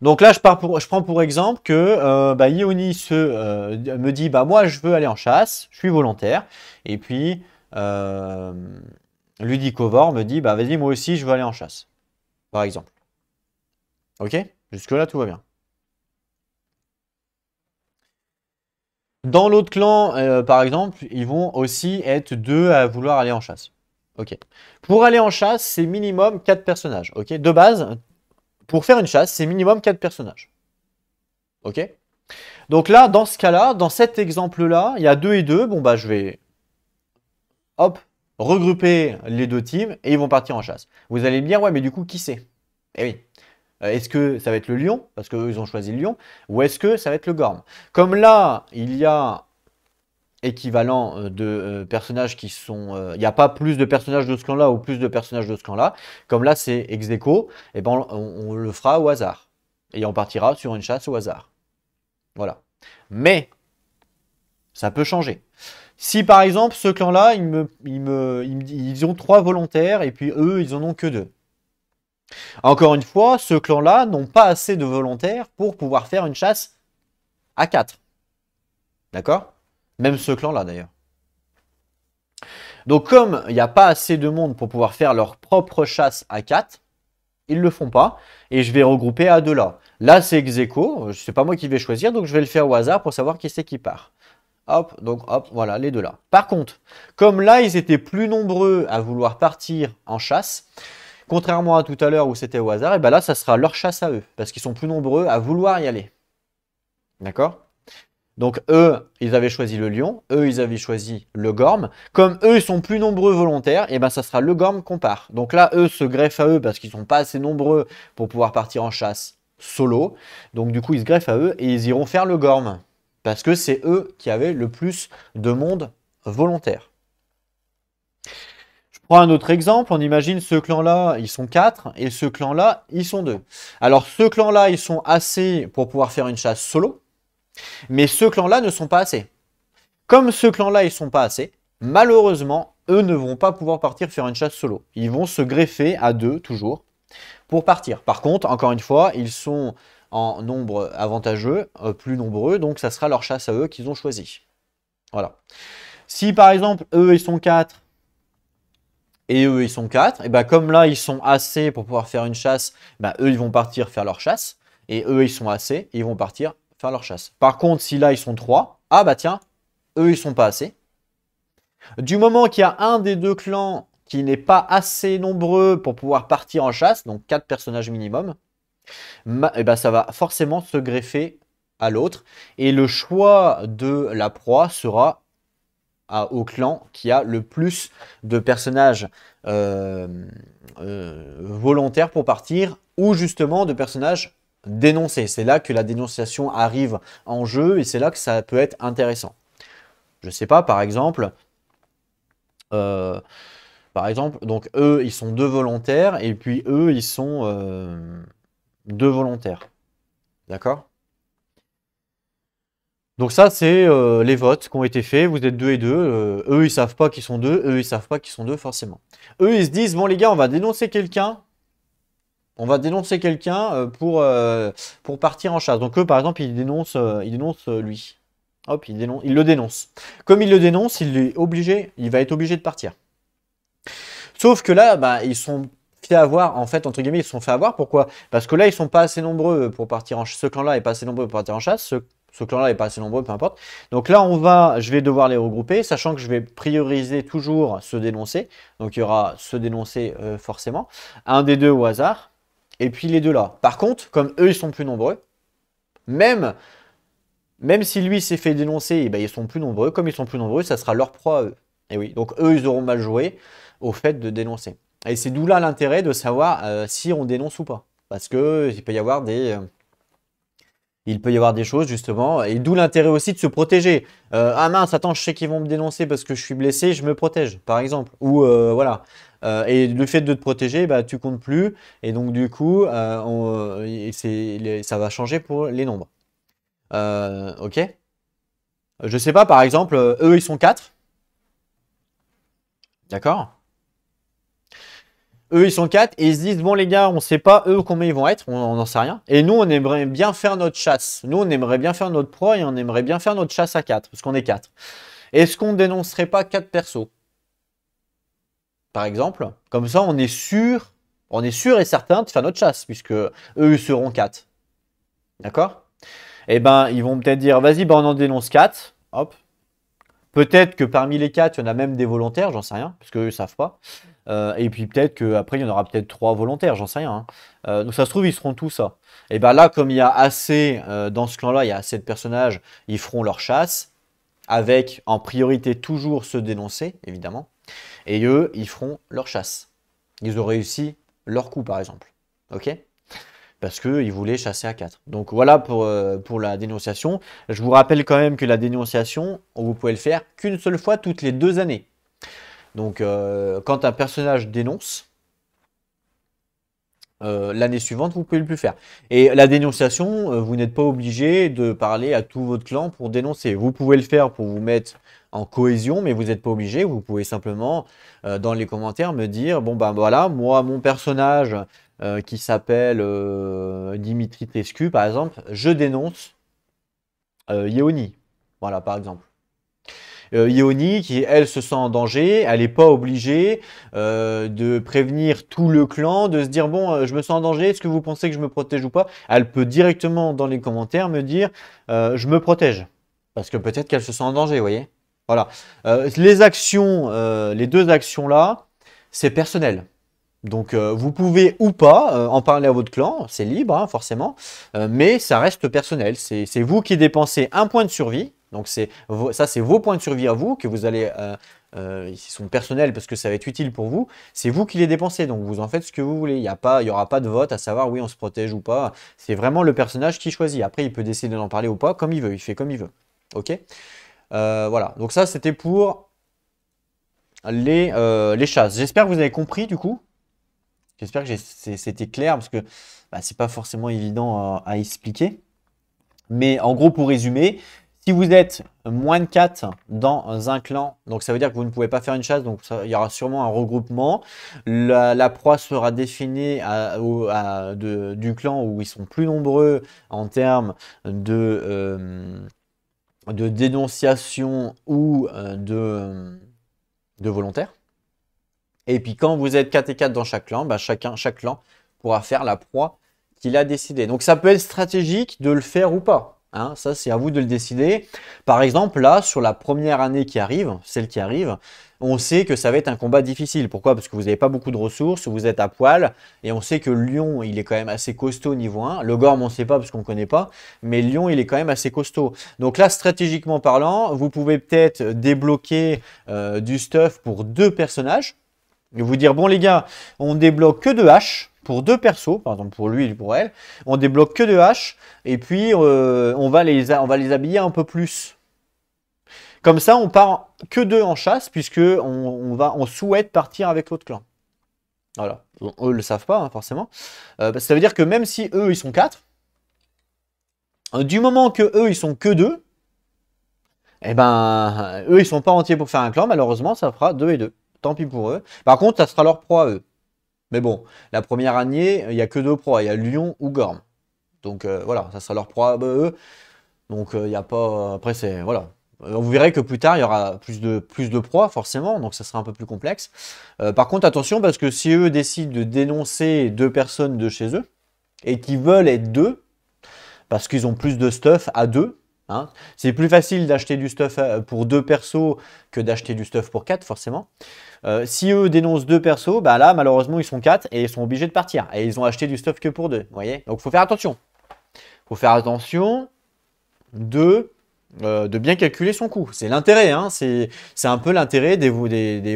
Donc là, je, pars pour, je prends pour exemple que Ioni euh, bah, euh, me dit bah, Moi, je veux aller en chasse, je suis volontaire. Et puis, euh, me dit bah, Vas-y, moi aussi, je veux aller en chasse par exemple. Ok Jusque-là, tout va bien. Dans l'autre clan, euh, par exemple, ils vont aussi être deux à vouloir aller en chasse. Ok. Pour aller en chasse, c'est minimum quatre personnages. Ok. De base, pour faire une chasse, c'est minimum quatre personnages. Ok. Donc là, dans ce cas-là, dans cet exemple-là, il y a deux et deux Bon, bah, je vais... Hop, regrouper les deux teams et ils vont partir en chasse. Vous allez me dire, ouais, mais du coup, qui c'est Eh oui. Euh, est-ce que ça va être le lion, parce qu'ils ont choisi le lion, ou est-ce que ça va être le gorme Comme là, il y a équivalent euh, de euh, personnages qui sont... Il n'y a pas plus de personnages de ce clan-là ou plus de personnages de ce clan-là. Comme là, c'est ex et eh ben on, le fera au hasard. Et on partira sur une chasse au hasard. Voilà. Mais, ça peut changer. Si par exemple ce clan-là, ils, ont trois volontaires et puis eux, ils en ont que deux. Encore une fois, ce clan-là n'ont pas assez de volontaires pour pouvoir faire une chasse à quatre. D'accord Même ce clan-là d'ailleurs. Donc comme il n'y a pas assez de monde pour pouvoir faire leur propre chasse à 4, ils ne le font pas. Et je vais regrouper à deux là. Là c'est Execo, c'est pas moi qui vais choisir, donc je vais le faire au hasard pour savoir qui c'est qui part. Hop, donc hop, voilà, les deux là. Par contre, comme là, ils étaient plus nombreux à vouloir partir en chasse, contrairement à tout à l'heure où c'était au hasard, et eh bien là, ça sera leur chasse à eux, parce qu'ils sont plus nombreux à vouloir y aller. D'accord donc eux, ils avaient choisi le lion, eux, ils avaient choisi le gorme. Comme eux, ils sont plus nombreux volontaires, et eh ben ça sera le gorme qu'on part. Donc là, eux se greffent à eux parce qu'ils sont pas assez nombreux pour pouvoir partir en chasse solo. Donc du coup, ils se greffent à eux et ils iront faire le gorme parce que c'est eux qui avaient le plus de monde volontaire. Je prends un autre exemple, on imagine ce clan-là, ils sont 4, et ce clan-là, ils sont 2. Alors ce clan-là, ils sont assez pour pouvoir faire une chasse solo, mais ce clan-là ne sont pas assez. Comme ce clan-là, ils sont pas assez, malheureusement, eux ne vont pas pouvoir partir faire une chasse solo. Ils vont se greffer à deux, toujours, pour partir. Par contre, encore une fois, ils sont en nombre avantageux, euh, plus nombreux, donc ça sera leur chasse à eux qu'ils ont choisi. Voilà. Si par exemple, eux, ils sont 4, et eux, ils sont 4, et bien, comme là, ils sont assez pour pouvoir faire une chasse, ben, eux, ils vont partir faire leur chasse, et eux, ils sont assez, ils vont partir faire leur chasse. Par contre, si là, ils sont 3, ah bah tiens, eux, ils sont pas assez. Du moment qu'il y a un des deux clans qui n'est pas assez nombreux pour pouvoir partir en chasse, donc 4 personnages minimum, eh ben, ça va forcément se greffer à l'autre. Et le choix de la proie sera à, au clan qui a le plus de personnages euh, euh, volontaires pour partir ou justement de personnages dénoncés. C'est là que la dénonciation arrive en jeu et c'est là que ça peut être intéressant. Je sais pas, par exemple, euh, par exemple, donc eux, ils sont deux volontaires et puis eux, ils sont deux volontaires. D'accord donc ça, c'est euh, les votes qui ont été faits. Vous êtes deux et deux. Euh, eux, ils savent pas qu'ils sont deux. Eux, ils savent pas qu'ils sont deux, forcément. Eux, ils se disent, bon les gars, on va dénoncer quelqu'un. On va dénoncer quelqu'un euh, pour, pour partir en chasse. Donc eux, par exemple, ils dénoncent, lui. Hop, ils, le dénoncent. Comme ils le dénoncent, il est obligé, il va être obligé de partir. Sauf que là, bah, ils sont fait avoir, en fait, entre guillemets, ils se sont fait avoir. Pourquoi Parce que là, ils sont pas assez nombreux pour partir en chasse. Ce clan-là est pas assez nombreux pour partir en chasse. Ce, clan-là est pas assez nombreux, peu importe. Donc là, on va, je vais devoir les regrouper, sachant que je vais prioriser toujours se dénoncer. Donc il y aura se dénoncer euh, forcément. Un des deux au hasard. Et puis les deux là. Par contre, comme eux, ils sont plus nombreux, même même si lui s'est fait dénoncer, eh ben, ils sont plus nombreux. Comme ils sont plus nombreux, ça sera leur proie Et oui, donc eux, ils auront mal joué au fait de dénoncer. Et c'est d'où là l'intérêt de savoir euh, si on dénonce ou pas. Parce que il peut y avoir des. Euh, il peut y avoir des choses justement, et d'où l'intérêt aussi de se protéger. Euh, ah mince, attends, je sais qu'ils vont me dénoncer parce que je suis blessé, je me protège, par exemple. Ou voilà. et le fait de te protéger, bah, tu comptes plus, et donc du coup, ça va changer pour les nombres. ok Je sais pas, par exemple, eux ils sont 4. D'accord eux, ils sont quatre et ils se disent bon les gars, on sait pas eux combien ils vont être, on n'en sait rien. Et nous, on aimerait bien faire notre chasse. Nous, on aimerait bien faire notre proie et on aimerait bien faire notre chasse à quatre, parce qu'on est quatre. Est-ce qu'on dénoncerait pas quatre persos Par exemple, comme ça, on est sûr, on est sûr et certain de faire notre chasse, puisque eux ils seront quatre. D'accord Eh ben, ils vont peut-être dire vas-y, ben on en dénonce 4. Hop. Peut-être que parmi les quatre, il y en a même des volontaires, j'en sais rien, parce qu'eux, ils savent pas. Euh, et puis peut-être qu'après, il y en aura peut-être trois volontaires, j'en sais rien. Hein. Euh, donc ça se trouve, ils seront tous ça. Et bien là, comme il y a assez, euh, dans ce clan-là, il y a assez de personnages, ils feront leur chasse, avec en priorité toujours se dénoncer évidemment. Et eux, ils feront leur chasse. Ils ont réussi leur coup, par exemple. Ok parce qu'ils voulaient chasser à quatre. Donc voilà pour, pour, la dénonciation. Je vous rappelle quand même que la dénonciation, vous pouvez le faire qu'une seule fois toutes les deux années. Donc, euh, quand un personnage dénonce, euh, l'année suivante, vous pouvez le plus faire. Et la dénonciation, euh, vous n'êtes pas obligé de parler à tout votre clan pour dénoncer. Vous pouvez le faire pour vous mettre en cohésion, mais vous n'êtes pas obligé. Vous pouvez simplement, dans les commentaires, me dire, bon ben voilà, moi, mon personnage qui s'appelle Dimitri Tescu, par exemple, je dénonce Yeoni. Voilà, par exemple. Yoni, euh, qui, elle, se sent en danger, elle n'est pas obligée euh, de prévenir tout le clan, de se dire, bon, euh, je me sens en danger, est-ce que vous pensez que je me protège ou pas Elle peut directement dans les commentaires me dire, je me protège. Parce que peut-être qu'elle se sent en danger, vous voyez Voilà. les actions, les deux actions-là, c'est personnel. Donc vous pouvez ou pas en parler à votre clan, c'est libre hein, forcément, mais ça reste personnel. C'est vous qui dépensez un point de survie donc ça, c'est vos points de survie à vous que vous allez... Euh, euh, ils sont personnels parce que ça va être utile pour vous. C'est vous qui les dépensez, donc vous en faites ce que vous voulez. Il n'y aura pas de vote à savoir oui on se protège ou pas. C'est vraiment le personnage qui choisit. Après, il peut décider d'en parler ou pas, comme il veut. Il fait comme il veut. Ok. Euh, voilà. Donc ça, c'était pour les, les chasses. J'espère que vous avez compris du coup. J'espère que c'était clair parce que ce bah, c'est pas forcément évident à, à expliquer. Mais en gros, pour résumer, si vous êtes moins de 4 dans un clan, donc ça veut dire que vous ne pouvez pas faire une chasse, donc il y aura sûrement un regroupement. La, proie sera définie du clan où ils sont plus nombreux en termes de, euh, dénonciation ou euh, de, de volontaires. Et puis quand vous êtes 4 et 4 dans chaque clan, bah, chacun, chaque clan pourra faire la proie qu'il a décidé. Donc ça peut être stratégique de le faire ou pas. Hein, ça, c'est à vous de le décider. Par exemple, là, sur la première année qui arrive, celle qui arrive, on sait que ça va être un combat difficile. Pourquoi Parce que vous n'avez pas beaucoup de ressources, vous êtes à poil, et on sait que Lyon, il est quand même assez costaud niveau 1. Le Gorm, on ne sait pas parce qu'on ne connaît pas, mais Lyon, il est quand même assez costaud. Donc là, stratégiquement parlant, vous pouvez peut-être débloquer euh, du stuff pour deux personnages. Et vous dire, bon les gars, on débloque que deux haches, pour deux persos, par exemple pour lui et pour elle. On débloque que deux haches et puis euh, on, va les on va les habiller un peu plus. Comme ça, on part que deux en chasse puisque on, va, souhaite partir avec l'autre clan. Voilà, bon, eux le savent pas hein, forcément. Euh, ça veut dire que même si eux ils sont quatre, euh, du moment que eux ils sont que deux, eh ben, eux, ils sont pas entiers pour faire un clan, malheureusement, ça fera deux et deux. Tant pis pour eux. Par contre, ça sera leur proie à eux. Mais bon, la première année, il n'y a que deux proies, il y a Lyon ou Gorme. Donc euh, voilà, ça sera leur proie eux. Donc euh, il n'y a pas. Après, c'est. Voilà. Euh, vous verrez que plus tard, il y aura plus de, plus de proies, forcément, donc ça sera un peu plus complexe. par contre, attention, parce que si eux décident de dénoncer deux personnes de chez eux, et qu'ils veulent être deux, parce qu'ils ont plus de stuff à deux, Hein. C'est plus facile d'acheter du stuff euh, pour deux persos que d'acheter du stuff pour quatre, forcément. Euh, si eux dénoncent deux persos, bah là, malheureusement, ils sont quatre et ils sont obligés de partir. Et ils ont acheté du stuff que pour deux, vous voyez Donc, faut faire attention. faut faire attention. Deux, euh, de bien calculer son coût. C'est l'intérêt, hein, c'est un peu l'intérêt des,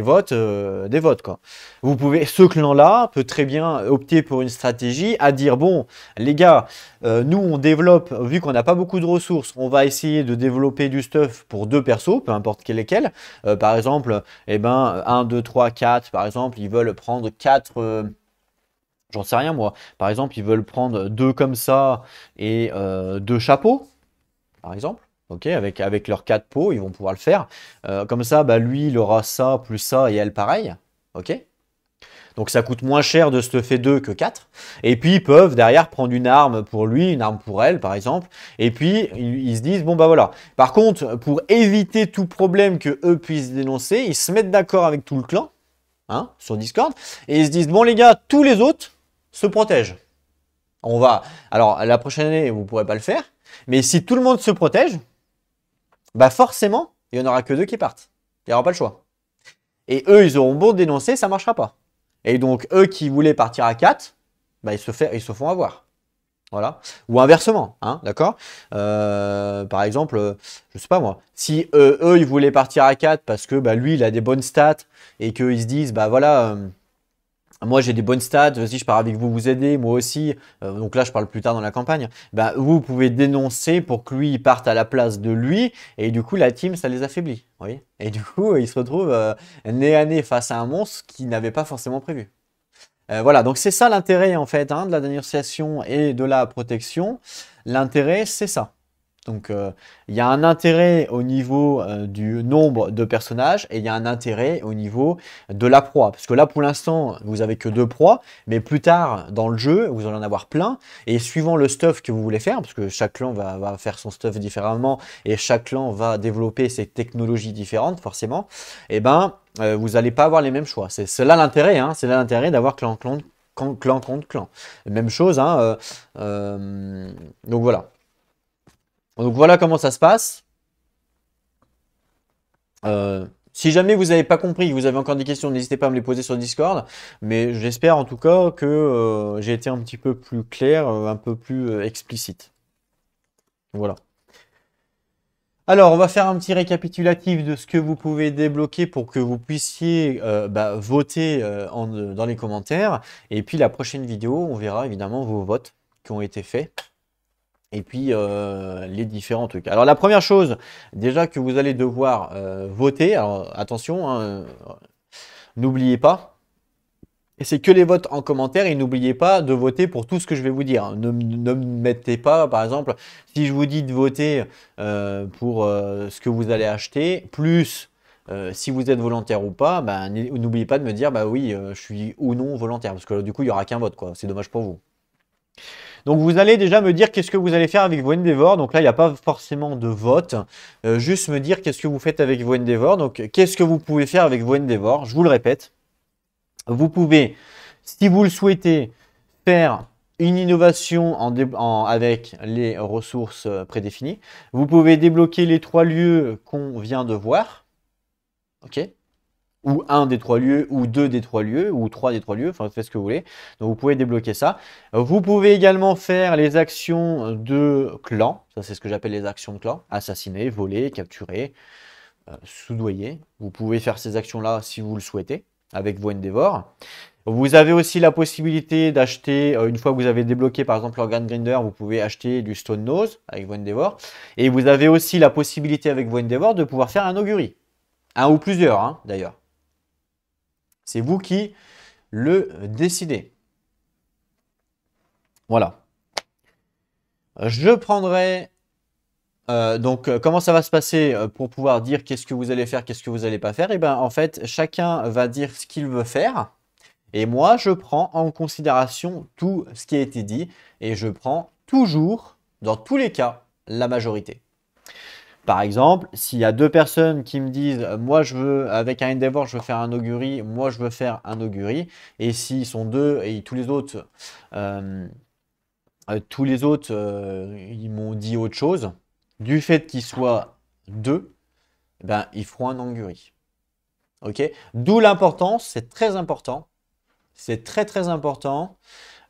votes. Euh, des votes quoi. Vous pouvez, ce clan-là peut très bien opter pour une stratégie à dire bon, les gars, euh, nous on développe, vu qu'on n'a pas beaucoup de ressources, on va essayer de développer du stuff pour deux persos, peu importe quel lesquels. par exemple, eh ben, 1, 2, 3, 4, par exemple, ils veulent prendre 4. J'en sais rien moi. Par exemple, ils veulent prendre deux comme ça et deux chapeaux, par exemple. Ok, avec, avec leurs quatre pots, ils vont pouvoir le faire. Euh, comme ça, bah, lui, il aura ça, plus ça, et elle, pareil. Ok Donc ça coûte moins cher de se faire deux que quatre. Et puis, ils peuvent derrière prendre une arme pour lui, une arme pour elle, par exemple. Et puis, ils, se disent, bon, bah voilà. Par contre, pour éviter tout problème que eux puissent dénoncer, ils se mettent d'accord avec tout le clan, hein, sur Discord, et ils se disent, bon, les gars, tous les autres se protègent. On va. Alors, la prochaine année, vous ne pourrez pas le faire. Mais si tout le monde se protège, bah forcément, il n'y en aura que deux qui partent. Il n'y aura pas le choix. Et eux, ils auront beau dénoncer, ça ne marchera pas. Et donc, eux qui voulaient partir à 4, bah, ils, se ils se font avoir. Voilà. Ou inversement, hein, d'accord euh, Par exemple, euh, je sais pas moi, si euh, eux, ils voulaient partir à 4 parce que bah, lui, il a des bonnes stats et qu'ils se disent, bah voilà, moi j'ai des bonnes stats, si je pars avec vous vous aider, moi aussi, euh, donc là je parle plus tard dans la campagne, bah, vous pouvez dénoncer pour que lui parte à la place de lui, et du coup la team ça les affaiblit, oui. Et du coup ils se retrouvent euh, nez à nez face à un monstre qu'ils n'avaient pas forcément prévu. Euh, voilà, donc c'est ça l'intérêt en fait hein, de la dénonciation et de la protection. L'intérêt c'est ça. Donc euh, il y a un intérêt au niveau euh, du nombre de personnages et il y a un intérêt au niveau de la proie. Parce que là pour l'instant vous avez que deux proies, mais plus tard dans le jeu vous allez en avoir plein. Et suivant le stuff que vous voulez faire, parce que chaque clan va, faire son stuff différemment et chaque clan va développer ses technologies différentes forcément, et eh ben euh, vous n'allez pas avoir les mêmes choix. C'est là l'intérêt, hein. c'est là l'intérêt d'avoir clan, clan, clan, contre clan. Même chose, hein, donc voilà. Donc voilà comment ça se passe. Euh, si jamais vous n'avez pas compris, vous avez encore des questions, n'hésitez pas à me les poser sur Discord. Mais j'espère en tout cas que euh, j'ai été un petit peu plus clair, euh, un peu plus explicite. Voilà. Alors, on va faire un petit récapitulatif de ce que vous pouvez débloquer pour que vous puissiez bah, voter dans les commentaires. Et puis, la prochaine vidéo, on verra évidemment vos votes qui ont été faits et puis euh, les différents trucs. Alors la première chose déjà que vous allez devoir euh, voter, alors attention, hein, n'oubliez pas et c'est que les votes en commentaire et n'oubliez pas de voter pour tout ce que je vais vous dire. Ne, ne mettez pas, par exemple, si je vous dis de voter euh, pour ce que vous allez acheter, plus si vous êtes volontaire ou pas, bah, n'oubliez pas de me dire, bah oui, je suis ou non volontaire, parce que du coup, il n'y aura qu'un vote, quoi. C'est dommage pour vous. Donc vous allez déjà me dire qu'est-ce que vous allez faire avec vos Donc là, il n'y a pas forcément de vote. Euh, juste me dire qu'est-ce que vous faites avec vos Donc qu'est-ce que vous pouvez faire avec vos Je vous le répète. Vous pouvez, si vous le souhaitez, faire une innovation avec les ressources euh, prédéfinies. Vous pouvez débloquer les trois lieux qu'on vient de voir. OK ou un des trois lieux, ou deux des trois lieux, ou trois des trois lieux, enfin faites ce que vous voulez. Donc vous pouvez débloquer ça. Vous pouvez également faire les actions de clan, ça c'est ce que j'appelle les actions de clan, assassiner, voler, capturer, euh, soudoyer. Vous pouvez faire ces actions-là si vous le souhaitez, avec vos Devor. Vous avez aussi la possibilité d'acheter, euh, une fois que vous avez débloqué par exemple l'organ grinder, vous pouvez acheter du stone nose avec vos devor Et vous avez aussi la possibilité avec vos devor de pouvoir faire un augury. Un ou plusieurs hein, d'ailleurs. C'est vous qui le décidez. Voilà. Je prendrai... Euh, donc, euh, comment ça va se passer euh, pour pouvoir dire qu'est-ce que vous allez faire, qu'est-ce que vous n'allez pas faire Eh bien, en fait, chacun va dire ce qu'il veut faire. Et moi, je prends en considération tout ce qui a été dit. Et je prends toujours, dans tous les cas, la majorité. Par exemple, s'il y a deux personnes qui me disent euh, moi je veux avec un Endeavor je veux faire un augury, moi je veux faire un augury, et s'ils sont deux et tous les autres euh, euh, tous les autres ils m'ont dit autre chose, du fait qu'ils soient deux, eh ben ils feront un augury. Ok D'où l'importance, c'est très important, c'est très très important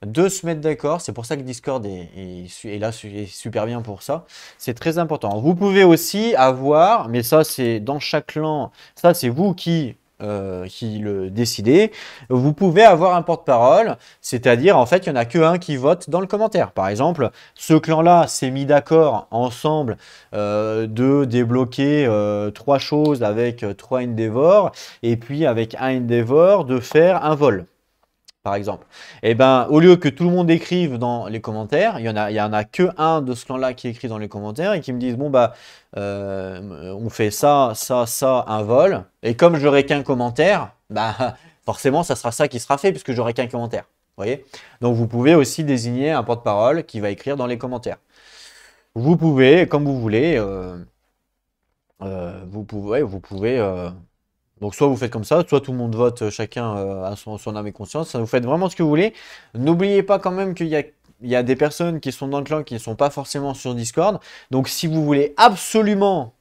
de se mettre d'accord. C'est pour ça que Discord est, là super bien pour ça. C'est très important. Vous pouvez aussi avoir, mais ça c'est dans chaque clan, ça c'est vous qui euh, qui le décidez. Vous pouvez avoir un porte-parole, c'est-à-dire en fait il n'y en a qu'un qui vote dans le commentaire. Par exemple, ce clan-là s'est mis d'accord ensemble euh, de débloquer euh, trois choses avec trois Endeavor et puis avec un Endeavor de faire un vol par exemple. Et eh ben, au lieu que tout le monde écrive dans les commentaires, il y en a, il y en a que un de ce clan-là qui écrit dans les commentaires et qui me disent bon bah, euh, on fait ça, ça, ça, un vol. Et comme j'aurai qu'un commentaire, bah <laughs> forcément, ça sera ça qui sera fait puisque j'aurai qu'un commentaire. voyez Donc vous pouvez aussi désigner un porte-parole qui va écrire dans les commentaires. Vous pouvez, comme vous voulez, euh, euh, vous pouvez, vous pouvez donc soit vous faites comme ça, soit tout le monde vote euh, chacun euh, à son, âme et conscience. Vous faites vraiment ce que vous voulez. N'oubliez pas quand même qu'il y a des personnes qui sont dans le clan qui ne sont pas forcément sur Discord. Donc si vous voulez absolument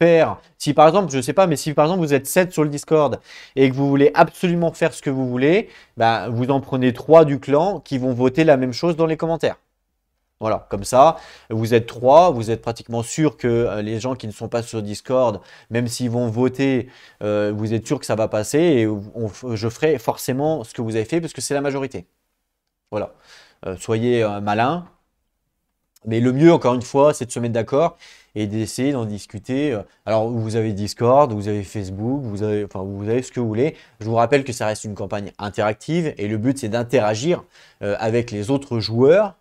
faire, si par exemple, je sais pas, mais si par exemple vous êtes 7 sur le Discord et que vous voulez absolument faire ce que vous voulez, bah, vous en prenez 3 du clan qui vont voter la même chose dans les commentaires. Voilà, comme ça, vous êtes trois, vous êtes pratiquement sûr que euh, les gens qui ne sont pas sur Discord, même s'ils vont voter, euh, vous êtes sûr que ça va passer et je ferai forcément ce que vous avez fait parce que c'est la majorité. Voilà, euh, soyez malins. Mais le mieux, encore une fois, c'est de se mettre d'accord et d'essayer d'en discuter. Alors, vous avez Discord, vous avez Facebook, vous avez, enfin, vous avez ce que vous voulez. Je vous rappelle que ça reste une campagne interactive et le but, c'est d'interagir avec les autres joueurs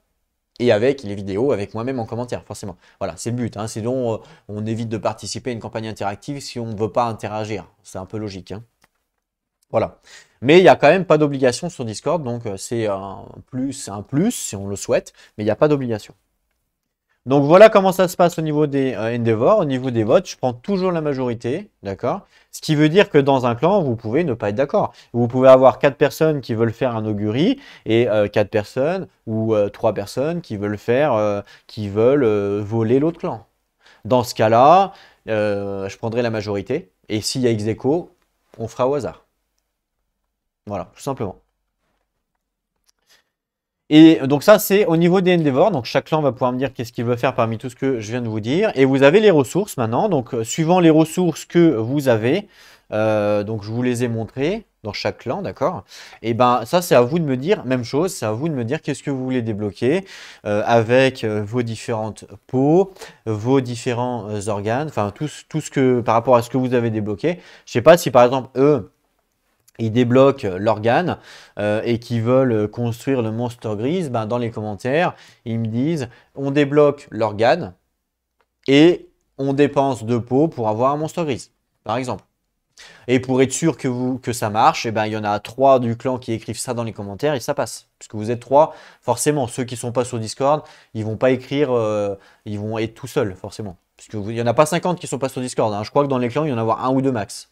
et avec les vidéos, avec moi-même en commentaire, forcément. Voilà, c'est le but. Hein. Sinon, euh, on évite de participer à une campagne interactive si on ne veut pas interagir. C'est un peu logique. Hein. Voilà. Mais il n'y a quand même pas d'obligation sur Discord, donc euh, c'est un plus, un plus si on le souhaite, mais il n'y a pas d'obligation. Donc voilà comment ça se passe au niveau des euh, endeavors. Au niveau des votes, je prends toujours la majorité, d'accord Ce qui veut dire que dans un clan, vous pouvez ne pas être d'accord. Vous pouvez avoir quatre personnes qui veulent faire un augury et euh, quatre personnes ou euh, trois personnes qui veulent faire, qui veulent voler l'autre clan. Dans ce cas-là, je prendrai la majorité. Et s'il y a ex on fera au hasard. Voilà, tout simplement. Et donc ça, c'est au niveau des endeavors. Donc chaque clan va pouvoir me dire qu'est-ce qu'il veut faire parmi tout ce que je viens de vous dire. Et vous avez les ressources maintenant. Donc euh, suivant les ressources que vous avez, euh, donc je vous les ai montrées dans chaque clan, d'accord Et eh ben ça, c'est à vous de me dire, même chose, c'est à vous de me dire qu'est-ce que vous voulez débloquer euh, avec vos différentes peaux, vos différents organes, enfin tout, tout ce que, par rapport à ce que vous avez débloqué. Je sais pas si par exemple, eux, ils débloquent euh, l'organe euh, et qui veulent euh, construire le monstre grise, ben, dans les commentaires, ils me disent on débloque l'organe et on dépense deux pots pour avoir un monstre grise, par exemple. Et pour être sûr que, vous, que ça marche, et eh ben, il y en a trois du clan qui écrivent ça dans les commentaires et ça passe. Puisque vous êtes trois, forcément, ceux qui ne sont pas sur Discord, ils vont pas écrire, ils vont être tout seuls, forcément. il n'y en a pas 50 qui ne sont pas sur Discord. Hein. Je crois que dans les clans, il y en a un ou deux max.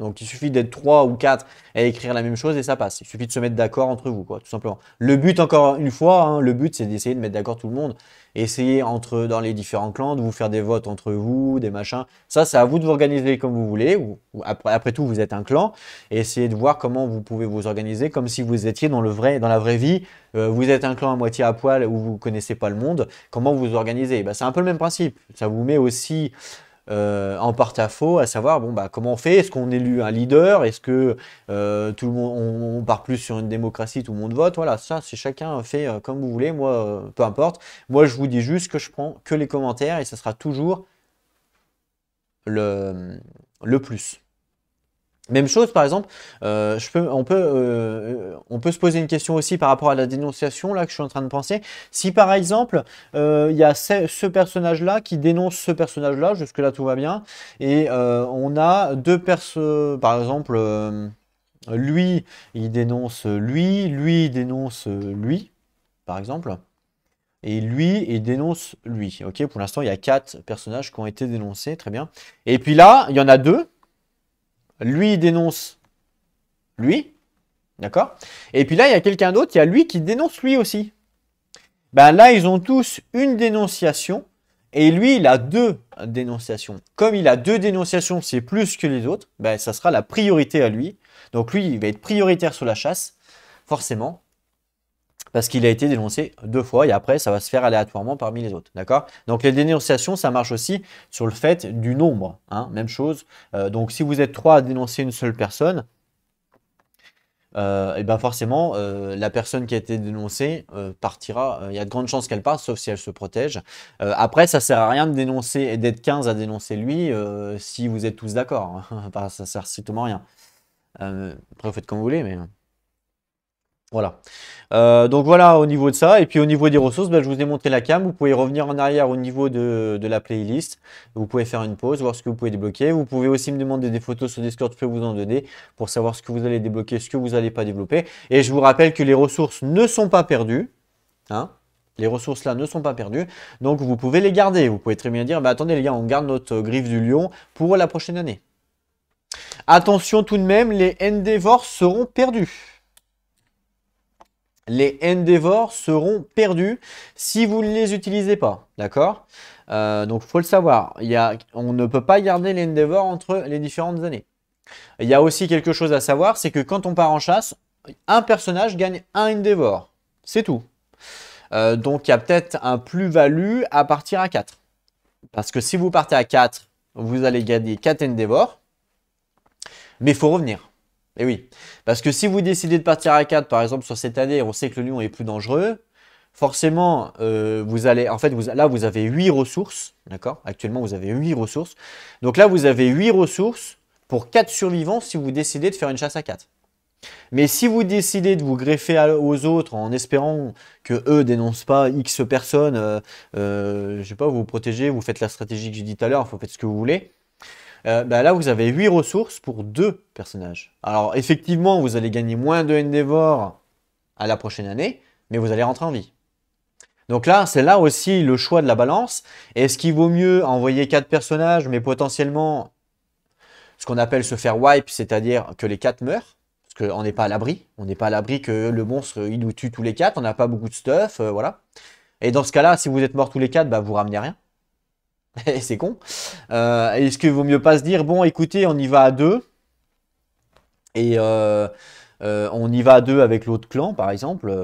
Donc il suffit d'être trois ou quatre à écrire la même chose et ça passe. Il suffit de se mettre d'accord entre vous, quoi, tout simplement. Le but, encore une fois, hein, le but c'est d'essayer de mettre d'accord tout le monde. Essayez entre dans les différents clans de vous faire des votes entre vous, des machins. Ça, c'est à vous de vous organiser comme vous voulez. après, tout, vous êtes un clan. essayez de voir comment vous pouvez vous organiser comme si vous étiez dans le vrai, dans la vraie vie. Euh, vous êtes un clan à moitié à poil où vous connaissez pas le monde. Comment vous vous organisez bah, c'est un peu le même principe. Ça vous met aussi euh, en porte-à-faux, à savoir bon bah comment on fait, est-ce qu'on élu un leader, est-ce que euh, tout le monde on, part plus sur une démocratie, tout le monde vote, voilà ça c'est chacun fait euh, comme vous voulez, moi peu importe, moi je vous dis juste que je prends que les commentaires et ça sera toujours le plus. Même chose, par exemple, euh, euh, on, peut, se poser une question aussi par rapport à la dénonciation là que je suis en train de penser. Si par exemple, euh, il y a ce, personnage-là qui dénonce ce personnage-là, jusque-là tout va bien, et on a deux personnes, par exemple, lui, il dénonce lui, lui, il dénonce lui, par exemple, et lui, il dénonce lui. Ok, pour l'instant, il y a quatre personnages qui ont été dénoncés, très bien. Et puis là, il y en a deux lui, dénonce lui. D'accord Et puis là, il y a quelqu'un d'autre, il y a lui qui dénonce lui aussi. Ben là, ils ont tous une dénonciation et lui, il a deux dénonciations. Comme il a deux dénonciations, c'est plus que les autres, ben, ça sera la priorité à lui. Donc lui, il va être prioritaire sur la chasse, forcément parce qu'il a été dénoncé deux fois et après, ça va se faire aléatoirement parmi les autres. D'accord Donc, les dénonciations, ça marche aussi sur le fait du nombre. Hein, même chose. Euh, donc, si vous êtes trois à dénoncer une seule personne, et euh, eh ben forcément, euh, la personne qui a été dénoncée partira. Il y a de grandes chances qu'elle parte, sauf si elle se protège. après, ça sert à rien de dénoncer et d'être 15 à dénoncer lui si vous êtes tous d'accord. Ça hein. <laughs> ça sert strictement à rien. après, vous faites comme vous voulez, mais. Hein. Voilà. Euh, donc voilà au niveau de ça. Et puis au niveau des ressources, ben, je vous ai montré la cam. Vous pouvez revenir en arrière au niveau de, la playlist. Vous pouvez faire une pause, voir ce que vous pouvez débloquer. Vous pouvez aussi me demander des photos sur Discord, je peux vous en donner pour savoir ce que vous allez débloquer, ce que vous n'allez pas développer. Et je vous rappelle que les ressources ne sont pas perdues. Hein. les ressources là ne sont pas perdues, donc vous pouvez les garder. Vous pouvez très bien dire, bah, attendez les gars, on garde notre griffe du lion pour la prochaine année. Attention tout de même, les Endeavors seront perdus les Endeavor seront perdus si vous ne les utilisez pas, d'accord euh, Donc, il faut le savoir, on ne peut pas garder les Endeavor entre les différentes années. Il y a aussi quelque chose à savoir, c'est que quand on part en chasse, un personnage gagne un Endeavor, c'est tout. Euh, donc, il y a peut-être un plus-value à partir à 4. Parce que si vous partez à 4, vous allez gagner 4 Endeavor, mais il faut revenir. Et eh oui, parce que si vous décidez de partir à 4, par exemple, sur cette année, on sait que le lion est plus dangereux, forcément, euh, vous allez, en fait, là, vous avez 8 ressources, d'accord Actuellement, vous avez 8 ressources. Donc là, vous avez 8 ressources pour 4 survivants si vous décidez de faire une chasse à 4. Mais si vous décidez de vous greffer aux autres en espérant que eux dénoncent pas X personnes, euh, euh, je sais pas, vous vous protégez, vous faites la stratégie que j'ai dit tout à l'heure, vous faites ce que vous voulez, euh, bah, là, vous avez 8 ressources pour 2 personnages. Alors, effectivement, vous allez gagner moins de Endeavor à la prochaine année, mais vous allez rentrer en vie. Donc là, c'est là aussi le choix de la balance. Est-ce qu'il vaut mieux envoyer 4 personnages, mais potentiellement ce qu'on appelle se faire wipe, c'est-à-dire que les 4 meurent parce qu'on n'est pas à l'abri. On n'est pas à l'abri que le monstre, il nous tue tous les 4, on n'a pas beaucoup de stuff, euh, voilà. Et dans ce cas-là, si vous êtes morts tous les 4, bah, vous ramenez rien. <laughs> c'est con. Euh, est-ce qu'il vaut mieux pas se dire, bon, écoutez, on y va à deux et euh, euh, on y va à deux avec l'autre clan, par exemple.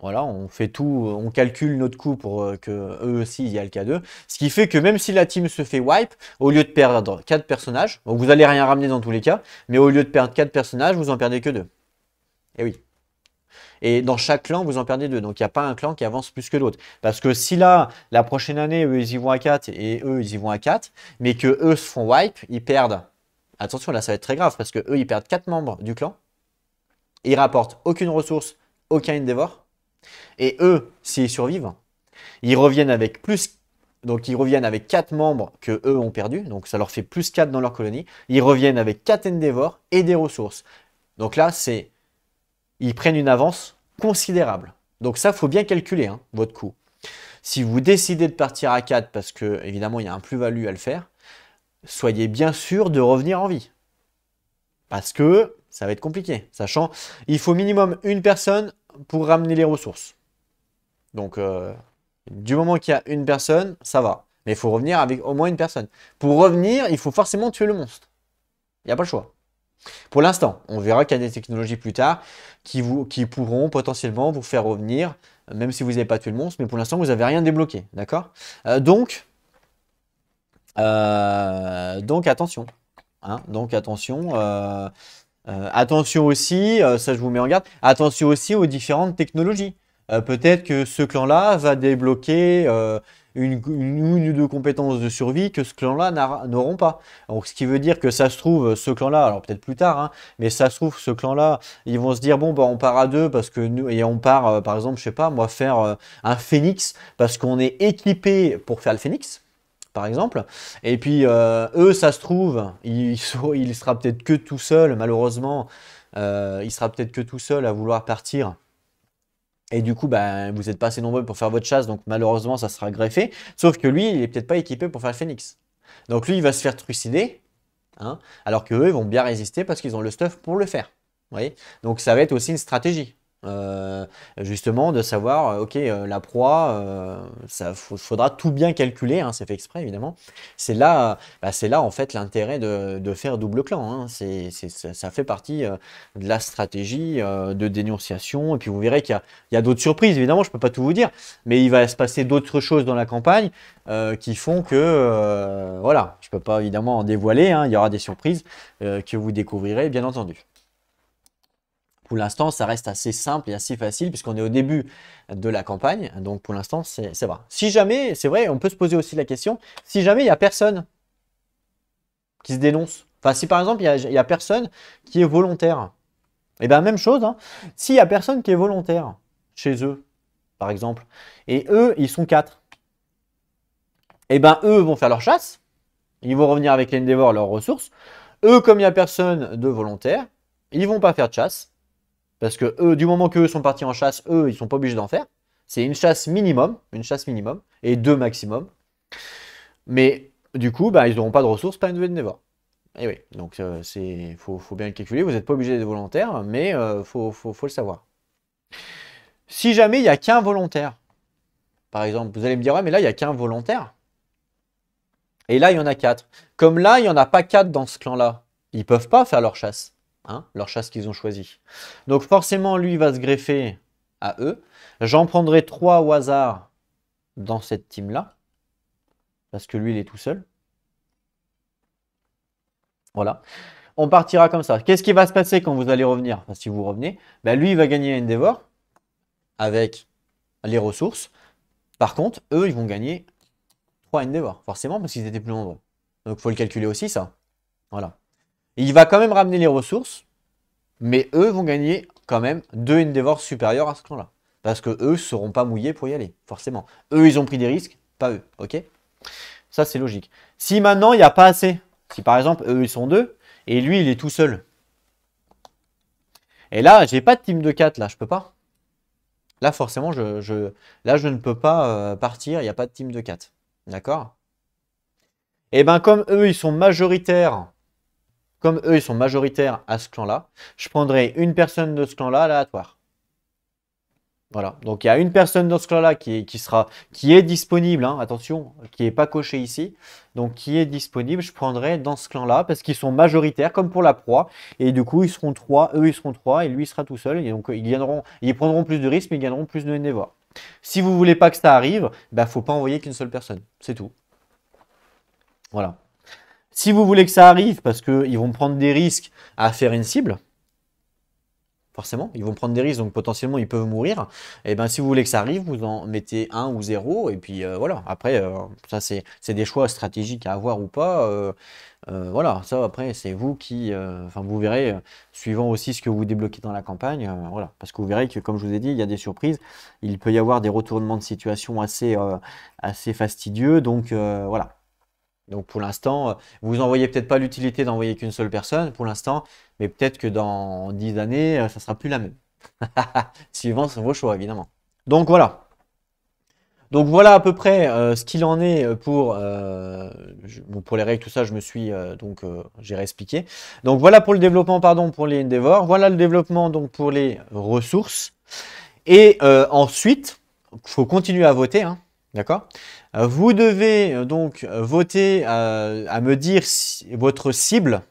voilà, on fait tout, on calcule notre coût pour que eux aussi il y a le cas d'eux. Ce qui fait que même si la team se fait wipe, au lieu de perdre quatre personnages, vous allez rien ramener dans tous les cas, mais au lieu de perdre quatre personnages, vous en perdez que deux. Et eh oui. Et dans chaque clan, vous en perdez deux. Donc il n'y a pas un clan qui avance plus que l'autre. Parce que si là, la prochaine année, eux, ils y vont à 4 et eux, ils y vont à 4, mais que eux se font wipe, ils perdent. Attention, là, ça va être très grave parce que eux, ils perdent 4 membres du clan. ils rapportent aucune ressource, aucun Endeavor. Et eux, s'ils survivent, ils reviennent avec plus donc ils reviennent avec 4 membres que eux ont perdu, donc ça leur fait plus 4 dans leur colonie. Ils reviennent avec 4 Endeavor et des ressources. Donc là, c'est ils prennent une avance considérable. Donc ça, faut bien calculer hein, votre coût. Si vous décidez de partir à 4 parce que évidemment il y a un plus-value à le faire, soyez bien sûr de revenir en vie. Parce que ça va être compliqué, sachant il faut minimum une personne pour ramener les ressources. Donc euh, du moment qu'il y a une personne, ça va. Mais il faut revenir avec au moins une personne. Pour revenir, il faut forcément tuer le monstre. Il n'y a pas le choix. Pour l'instant, on verra qu'il y a des technologies plus tard qui, pourront potentiellement vous faire revenir, même si vous n'avez pas tué le monstre, mais pour l'instant, vous n'avez rien débloqué, d'accord euh, donc, euh, donc, attention. Hein, donc, attention. Euh, attention aussi, ça je vous mets en garde, attention aussi aux différentes technologies. Peut-être que ce clan-là va débloquer une, une, ou deux compétences de survie que ce clan-là n'auront pas. Donc, ce qui veut dire que ça se trouve, ce clan-là, alors peut-être plus tard, hein, mais ça se trouve, ce clan-là, ils vont se dire bon, bah, on part à deux parce que nous, et on part, euh, par exemple, je sais pas, moi, faire euh, un phénix parce qu'on est équipé pour faire le phénix par exemple. Et puis, euh, eux, ça se trouve, il, il sera peut-être que tout seul, malheureusement, euh, il sera peut-être que tout seul à vouloir partir et du coup, ben, vous n'êtes pas assez nombreux pour faire votre chasse, donc malheureusement, ça sera greffé. Sauf que lui, il n'est peut-être pas équipé pour faire le phénix. Donc lui, il va se faire trucider, hein, alors qu'eux, ils vont bien résister parce qu'ils ont le stuff pour le faire. Donc ça va être aussi une stratégie. Euh, justement de savoir, euh, ok, euh, la proie, ça faudra tout bien calculer, hein, c'est fait exprès évidemment. C'est là, bah, c'est là en fait l'intérêt de, faire double clan. Hein. C'est, ça, fait partie de la stratégie de dénonciation. Et puis vous verrez qu'il y a, d'autres surprises évidemment, je ne peux pas tout vous dire, mais il va se passer d'autres choses dans la campagne qui font que, voilà, je ne peux pas évidemment en dévoiler. Hein. il y aura des surprises que vous découvrirez bien entendu. Pour l'instant, ça reste assez simple et assez facile puisqu'on est au début de la campagne. Donc pour l'instant, c'est vrai. Si jamais, c'est vrai, on peut se poser aussi la question, si jamais il n'y a personne qui se dénonce, enfin si par exemple il n'y a, personne qui est volontaire, et eh bien même chose, hein. s'il n'y a personne qui est volontaire chez eux, par exemple, et eux, ils sont quatre, et eh bien, eux vont faire leur chasse, ils vont revenir avec l'Endeavor leurs ressources, eux, comme il n'y a personne de volontaire, ils ne vont pas faire de chasse. Parce que eux, du moment qu'eux sont partis en chasse, eux, ils ne sont pas obligés d'en faire. C'est une chasse minimum, une chasse minimum, et deux maximum. Mais du coup, bah, ils n'auront pas de ressources, pas une névore. Et eh oui, donc il euh, faut, bien le calculer. Vous n'êtes pas obligé d'être volontaire, mais il euh, faut, le savoir. Si jamais il n'y a qu'un volontaire, par exemple, vous allez me dire, ouais, mais là, il n'y a qu'un volontaire. Et là, il y en a quatre. Comme là, il n'y en a pas quatre dans ce clan-là. Ils ne peuvent pas faire leur chasse. Hein, leur chasse qu'ils ont choisi. Donc forcément, lui va se greffer à eux. J'en prendrai trois au hasard dans cette team-là, parce que lui, il est tout seul. Voilà. On partira comme ça. Qu'est-ce qui va se passer quand vous allez revenir Si vous revenez, bah, lui, il va gagner un Endeavor avec les ressources. Par contre, eux, ils vont gagner 3 Endeavor, forcément, parce qu'ils étaient plus nombreux. Donc, il faut le calculer aussi, ça. Voilà il va quand même ramener les ressources, mais eux vont gagner quand même deux Endeavors supérieurs à ce clan-là. Parce que eux ne seront pas mouillés pour y aller, forcément. Eux, ils ont pris des risques, pas eux, ok Ça, c'est logique. Si maintenant, il n'y a pas assez, si par exemple, eux, ils sont deux, et lui, il est tout seul. Et là, j'ai pas de team de 4, là, je peux pas. Là, forcément, je, je, là, je ne peux pas euh, partir, il n'y a pas de team de 4. D'accord Et eh ben, comme eux, ils sont majoritaires comme eux, ils sont majoritaires à ce clan-là, je prendrai une personne de ce clan-là aléatoire. Voilà, donc il y a une personne dans ce clan-là qui, sera, qui est disponible, hein, attention, qui n'est pas coché ici, donc qui est disponible, je prendrai dans ce clan-là, parce qu'ils sont majoritaires, comme pour la proie, et du coup, ils seront trois, eux, ils seront trois, et lui, sera tout seul, et donc ils, ils prendront plus de risques, mais ils gagneront plus de névois. Si vous voulez pas que ça arrive, il bah, ne faut pas envoyer qu'une seule personne, c'est tout. Voilà. Si vous voulez que ça arrive, parce qu'ils vont prendre des risques à faire une cible, forcément, ils vont prendre des risques, donc potentiellement ils peuvent mourir. Et eh bien si vous voulez que ça arrive, vous en mettez un ou zéro, et puis euh, voilà. Après, euh, ça c'est des choix stratégiques à avoir ou pas. Euh, voilà, ça après c'est vous qui, enfin vous verrez, suivant aussi ce que vous débloquez dans la campagne, voilà, parce que vous verrez que comme je vous ai dit, il y a des surprises, il peut y avoir des retournements de situation assez, assez fastidieux, donc voilà, donc pour l'instant, euh, vous n'envoyez voyez peut-être pas l'utilité d'envoyer qu'une seule personne pour l'instant, mais peut-être que dans 10 années, euh, ça sera plus la même. <laughs> Suivant vos choix, évidemment. Donc voilà. Donc voilà à peu près euh, ce qu'il en est pour, pour les règles, tout ça, je me suis donc j'ai réexpliqué. Donc voilà pour le développement, pardon, pour les Endeavor. Voilà le développement donc pour les ressources. Et ensuite, il faut continuer à voter, hein, d'accord vous devez euh, donc voter euh, à, me dire votre cible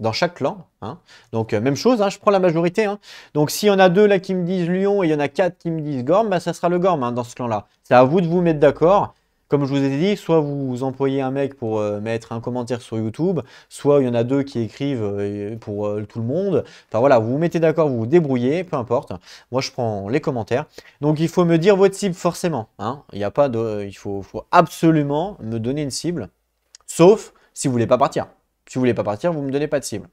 dans chaque clan. Hein. Donc, euh, même chose, hein, je prends la majorité. Hein. Donc, s'il y en a deux là qui me disent Lyon et il y en a quatre qui me disent Gorm, bah, ça sera le Gorm dans ce clan-là. C'est à vous de vous mettre d'accord. Comme je vous ai dit, soit vous employez un mec pour euh, mettre un commentaire sur YouTube, soit il y en a deux qui écrivent euh, pour euh, tout le monde. Enfin voilà, vous vous mettez d'accord, vous vous débrouillez, peu importe. Moi, je prends les commentaires. Donc, il faut me dire votre cible forcément. Hein. Il a pas de, il faut, faut absolument me donner une cible, sauf si vous voulez pas partir. Si vous voulez pas partir, vous ne me donnez pas de cible.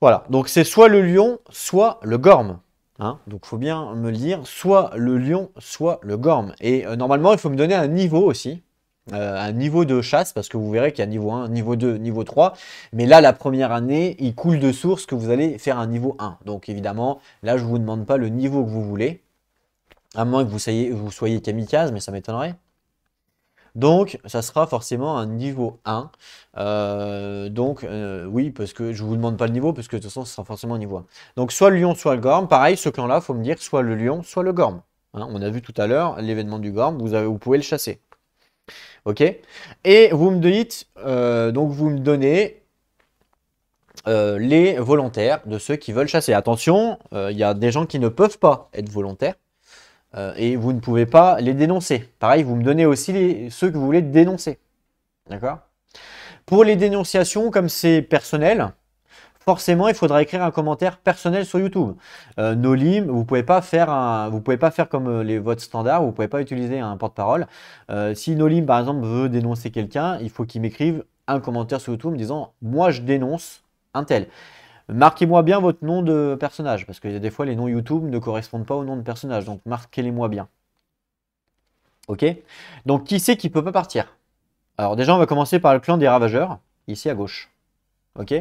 Voilà, donc c'est soit le lion, soit le gorme. Hein? donc il faut bien me lire soit le lion, soit le gorme. Et euh, normalement, il faut me donner un niveau aussi. Euh, un niveau de chasse, parce que vous verrez qu'il y a niveau 1, niveau 2, niveau 3. Mais là, la première année, il coule de source que vous allez faire un niveau 1. Donc évidemment, là, je ne vous demande pas le niveau que vous voulez. À moins que vous soyez, vous soyez kamikaze, mais ça m'étonnerait. Donc, ça sera forcément un niveau 1. Euh, donc, euh, oui, parce que je ne vous demande pas le niveau, parce que de toute façon, ce sera forcément un niveau 1. Donc, soit le lion, soit le gorme. Pareil, ce clan-là, il faut me dire soit le lion, soit le gorme. Hein, on a vu tout à l'heure l'événement du gorme, vous, avez, pouvez le chasser. Ok Et vous me dites, euh, donc vous me donnez les volontaires de ceux qui veulent chasser. Attention, il y a des gens qui ne peuvent pas être volontaires. Euh, et vous ne pouvez pas les dénoncer. Pareil, vous me donnez aussi ceux que vous voulez dénoncer. D'accord Pour les dénonciations, comme c'est personnel, forcément, il faudra écrire un commentaire personnel sur YouTube. Euh, NoLim, vous pouvez pouvez pas faire comme euh, les votes standards, vous pouvez pas utiliser un porte-parole. si Nolim, par exemple, veut dénoncer quelqu'un, il faut qu'il m'écrive un commentaire sur YouTube en disant moi je dénonce un tel. Marquez-moi bien votre nom de personnage, parce que des fois les noms YouTube ne correspondent pas au nom de personnage, donc marquez-les-moi bien. Ok Donc qui c'est qui peut pas partir Alors déjà on va commencer par le clan des ravageurs, ici à gauche. Ok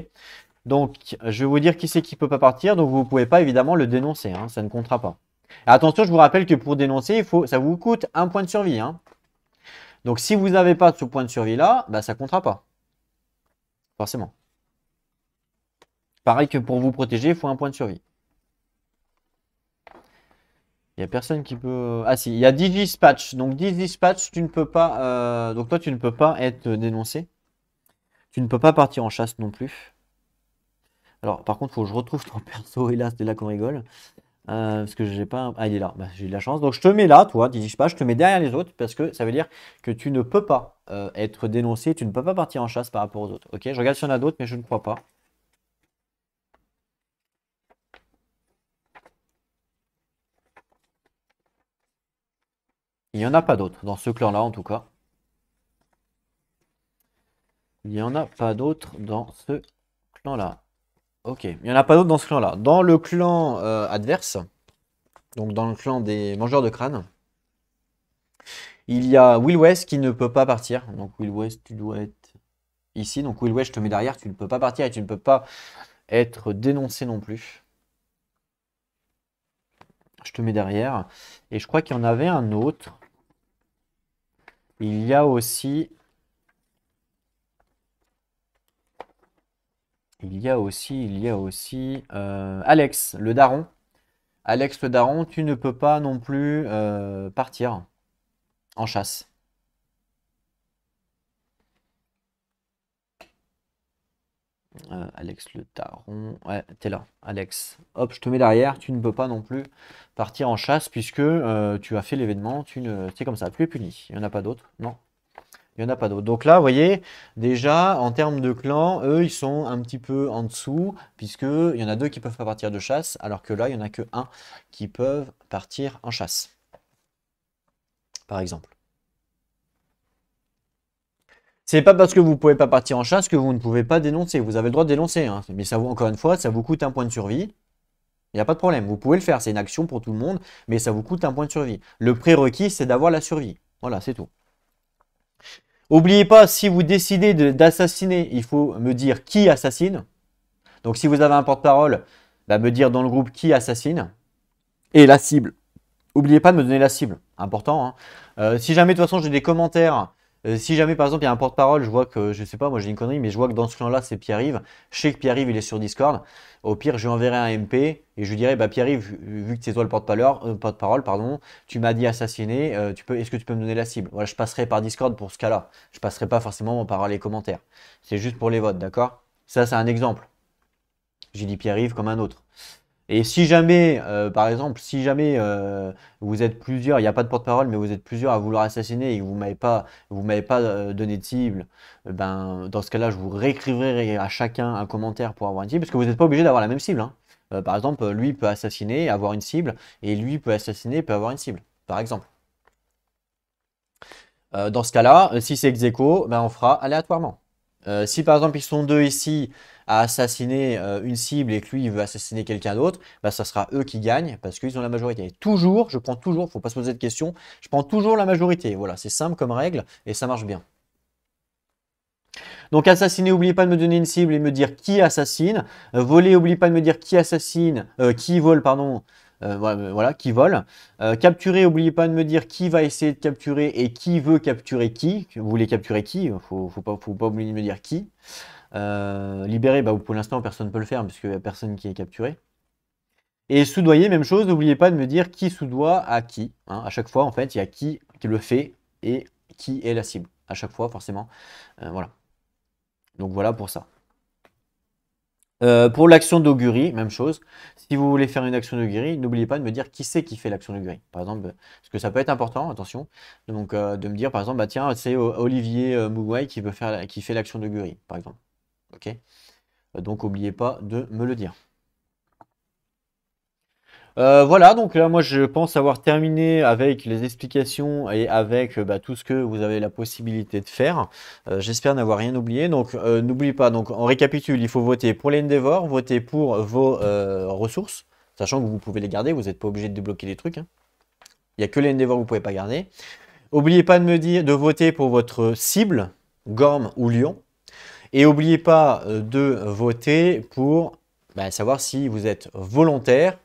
Donc je vais vous dire qui c'est qui peut pas partir, donc vous ne pouvez pas évidemment le dénoncer, hein, ça ne comptera pas. attention, je vous rappelle que pour dénoncer, il faut, ça vous coûte un point de survie. Hein. Donc si vous n'avez pas de ce point de survie là, bah, ça ne comptera pas. Forcément. Pareil que pour vous protéger, il faut un point de survie. Il n'y a personne qui peut... Ah si, il y a 10 dispatch. Donc 10 dispatch, tu ne peux pas... Euh, donc toi, tu ne peux pas être dénoncé. Tu ne peux pas partir en chasse non plus. Alors par contre, il faut que je retrouve ton <laughs> perso. Hélas, de c'est là qu'on rigole. Euh, parce que j'ai pas... Ah, il est là. Bah, j'ai eu de la chance. Donc je te mets là, toi, 10 Je te mets derrière les autres parce que ça veut dire que tu ne peux pas euh, être dénoncé. Tu ne peux pas partir en chasse par rapport aux autres. Ok, je regarde s'il y en a d'autres, mais je ne crois pas. Il n'y en a pas d'autres, dans ce clan-là en tout cas. Il n'y en a pas d'autres dans ce clan-là. Ok, il n'y en a pas d'autres dans ce clan-là. Dans le clan euh, adverse, donc dans le clan des mangeurs de crâne, il y a Will West qui ne peut pas partir. Donc Will West, tu dois être ici. Donc Will West, je te mets derrière, tu ne peux pas partir et tu ne peux pas être dénoncé non plus. Je te mets derrière. Et je crois qu'il y en avait un autre. Il y a aussi Il y a aussi, il y a aussi euh, Alex, le daron. Alex, le daron, tu ne peux pas non plus euh, partir en chasse. Euh, Alex le Taron. Ouais, t'es là, Alex. Hop, je te mets derrière. Tu ne peux pas non plus partir en chasse puisque euh, tu as fait l'événement. Tu ne... sais comme ça, tu es puni. Il n'y en a pas d'autres. Non. Il n'y en a pas d'autres. Donc là, vous voyez, déjà, en termes de clan, eux, ils sont un petit peu en dessous, puisqu'il y en a deux qui peuvent pas partir de chasse, alors que là, il n'y en a que un qui peuvent partir en chasse. Par exemple. C'est pas parce que vous pouvez pas partir en chasse que vous ne pouvez pas dénoncer. Vous avez le droit de dénoncer. Hein. Mais ça vous, encore une fois, ça vous coûte un point de survie. Il n'y a pas de problème. Vous pouvez le faire. C'est une action pour tout le monde, mais ça vous coûte un point de survie. Le prérequis, c'est d'avoir la survie. Voilà, c'est tout. N'oubliez pas, si vous décidez d'assassiner, il faut me dire qui assassine. Donc si vous avez un porte-parole, bah, me dire dans le groupe qui assassine. Et la cible. N'oubliez pas de me donner la cible. Important. Hein. Euh, si jamais, de toute façon, j'ai des commentaires euh, si jamais par exemple il y a un porte-parole, je vois que, je sais pas, moi j'ai une connerie, mais je vois que dans ce clan-là c'est Pierre-Yves, je sais que Pierre-Yves il est sur Discord, au pire je lui enverrai un MP et je lui dirai, bah Pierre-Yves, vu que c'est toi le euh, porte-parole, pardon, tu m'as dit assassiner, euh, tu peux, est-ce que tu peux me donner la cible Voilà, je passerai par Discord pour ce cas-là, je passerai pas forcément par les commentaires, c'est juste pour les votes, d'accord Ça c'est un exemple. J'ai dit Pierre-Yves comme un autre. Et si jamais, euh, par exemple, si jamais euh, vous êtes plusieurs, il n'y a pas de porte-parole, mais vous êtes plusieurs à vouloir assassiner et que vous m'avez pas, vous m'avez pas euh, donné de cible, ben dans ce cas-là, je vous réécrirai à chacun un commentaire pour avoir une cible, parce que vous n'êtes pas obligé d'avoir la même cible. Hein. par exemple, lui peut assassiner, avoir une cible, et lui peut assassiner, peut avoir une cible, par exemple. dans ce cas-là, si c'est ex ben, on fera aléatoirement. Euh, si par exemple ils sont deux ici à assassiner euh, une cible et que lui il veut assassiner quelqu'un d'autre, bah, ça sera eux qui gagnent parce qu'ils ont la majorité. Et toujours, je prends toujours, il faut pas se poser de questions, je prends toujours la majorité. Voilà, c'est simple comme règle et ça marche bien. Donc assassiner, n'oubliez pas de me donner une cible et me dire qui assassine. Euh, voler, n'oubliez pas de me dire qui assassine, qui vole, pardon, euh, euh, voilà, qui vole. Euh, capturer, n'oubliez pas de me dire qui va essayer de capturer et qui veut capturer qui. Vous voulez capturer qui Faut, ne pas, faut pas oublier de me dire qui. libérer, bah, pour l'instant, personne ne peut le faire parce qu'il n'y a personne qui est capturé. Et soudoyer, même chose, n'oubliez pas de me dire qui soudoie à qui. Hein. À chaque fois, en fait, il y a qui qui le fait et qui est la cible. À chaque fois, forcément. voilà. Donc voilà pour ça. Euh, pour l'action d'augurie, même chose. Si vous voulez faire une action d'augurie, n'oubliez pas de me dire qui c'est qui fait l'action d'augurie. Par exemple, parce que ça peut être important, attention. Donc, euh, de me dire, par exemple, bah, tiens, c'est Olivier euh, Mouguay qui, faire, qui fait l'action d'augurie, par exemple. Donc, n'oubliez pas de me le dire. Euh, voilà, donc là, moi, je pense avoir terminé avec les explications et avec euh, bah, tout ce que vous avez la possibilité de faire. Euh, j'espère n'avoir rien oublié. Donc, n'oubliez pas, donc, on récapitule, il faut voter pour les l'Endeavor, voter pour vos ressources, sachant que vous pouvez les garder, vous n'êtes pas obligé de débloquer les trucs. Hein. Il n'y a que l'Endeavor que vous ne pouvez pas garder. N'oubliez pas de me dire de voter pour votre cible, Gorm ou Lyon. Et n'oubliez pas de voter pour bah, savoir si vous êtes volontaire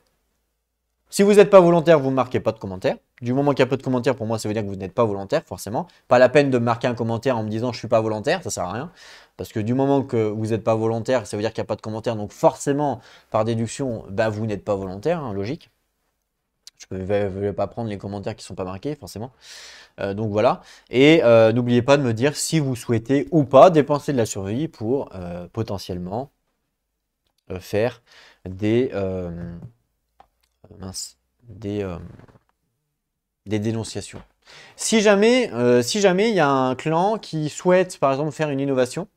si vous n'êtes pas volontaire, vous ne marquez pas de commentaire. Du moment qu'il y a pas de commentaires, pour moi, ça veut dire que vous n'êtes pas volontaire, forcément. Pas la peine de marquer un commentaire en me disant je suis pas volontaire, ça sert à rien. Parce que du moment que vous n'êtes pas volontaire, ça veut dire qu'il n'y a pas de commentaire. Donc forcément, par déduction, bah, vous n'êtes pas volontaire, hein, logique. Je ne vais, pas prendre les commentaires qui ne sont pas marqués, forcément. Euh, donc voilà. Et euh, n'oubliez pas de me dire si vous souhaitez ou pas dépenser de la survie pour euh, potentiellement faire des euh, mince, des, euh, des dénonciations. Si jamais, euh, si jamais il y a un clan qui souhaite, par exemple, faire une innovation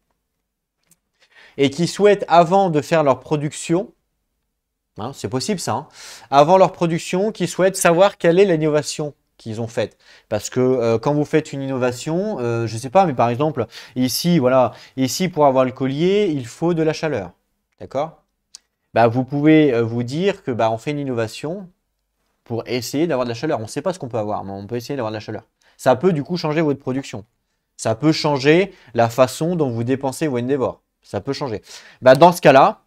et qui souhaite, avant de faire leur production, hein, c'est possible ça, hein, avant leur production, qui souhaite savoir quelle est l'innovation qu'ils ont faite. Parce que quand vous faites une innovation, je ne sais pas, mais par exemple, ici, voilà, ici, pour avoir le collier, il faut de la chaleur. D'accord bah, vous pouvez euh, vous dire que bah, on fait une innovation pour essayer d'avoir de la chaleur. On ne sait pas ce qu'on peut avoir, mais on peut essayer d'avoir de la chaleur. Ça peut du coup changer votre production. Ça peut changer la façon dont vous dépensez vos endeavors. Ça peut changer. Bah, dans ce cas-là,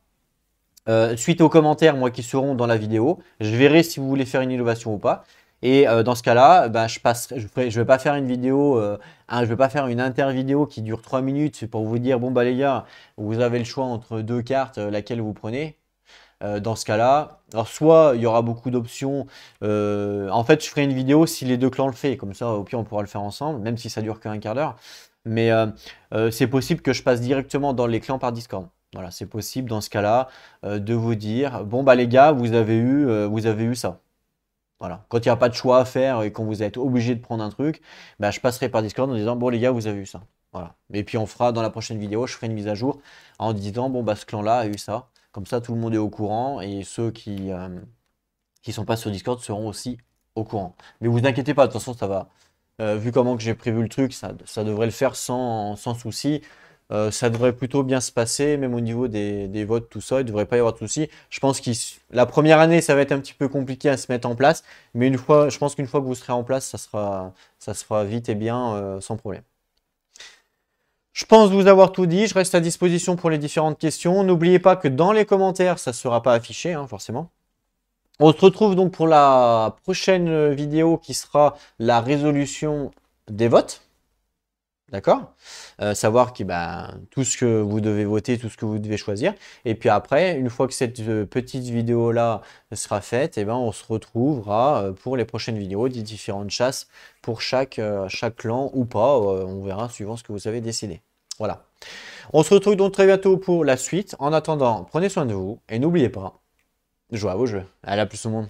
euh, suite aux commentaires qui seront dans la vidéo, je verrai si vous voulez faire une innovation ou pas. Et euh, dans ce cas-là, je ne je, vais pas faire une vidéo, je vais pas faire une vidéo qui dure 3 minutes pour vous dire bon bah les gars, vous avez le choix entre deux cartes, laquelle vous prenez. Euh, dans ce cas-là, alors soit il y aura beaucoup d'options. Euh, en fait, je ferai une vidéo si les deux clans le font, comme ça, au pire, on pourra le faire ensemble, même si ça dure qu'un quart d'heure. Mais euh, c'est possible que je passe directement dans les clans par Discord. Voilà, c'est possible dans ce cas-là de vous dire bon bah les gars, vous avez eu, vous avez eu ça. Voilà. Quand il n'y a pas de choix à faire et quand vous êtes obligé de prendre un truc, bah, je passerai par Discord en disant bon les gars, vous avez eu ça. Voilà. Et puis on fera dans la prochaine vidéo, je ferai une mise à jour en disant bon bah ce clan-là a eu ça. Comme ça, tout le monde est au courant et ceux qui ne euh, sont pas sur Discord seront aussi au courant. Mais vous inquiétez pas, de toute façon, ça va. Euh, vu comment j'ai prévu le truc, ça, ça, devrait le faire sans, souci. Euh, ça devrait plutôt bien se passer, même au niveau des, votes, tout ça, il ne devrait pas y avoir de souci. Je pense que la première année, ça va être un petit peu compliqué à se mettre en place, mais une fois, je pense qu'une fois que vous serez en place, ça sera, ça sera vite et bien sans problème. Je pense vous avoir tout dit, je reste à disposition pour les différentes questions. N'oubliez pas que dans les commentaires, ça ne sera pas affiché, hein, forcément. On se retrouve donc pour la prochaine vidéo qui sera la résolution des votes. D'accord euh, Savoir que, bah, tout ce que vous devez voter, tout ce que vous devez choisir. Et puis après, une fois que cette euh, petite vidéo-là sera faite, eh ben, on se retrouvera euh, pour les prochaines vidéos des différentes chasses pour chaque, chaque clan ou pas. On verra suivant ce que vous avez décidé. Voilà. On se retrouve donc très bientôt pour la suite. En attendant, prenez soin de vous et n'oubliez pas, jouez à vos jeux. À la plus au monde.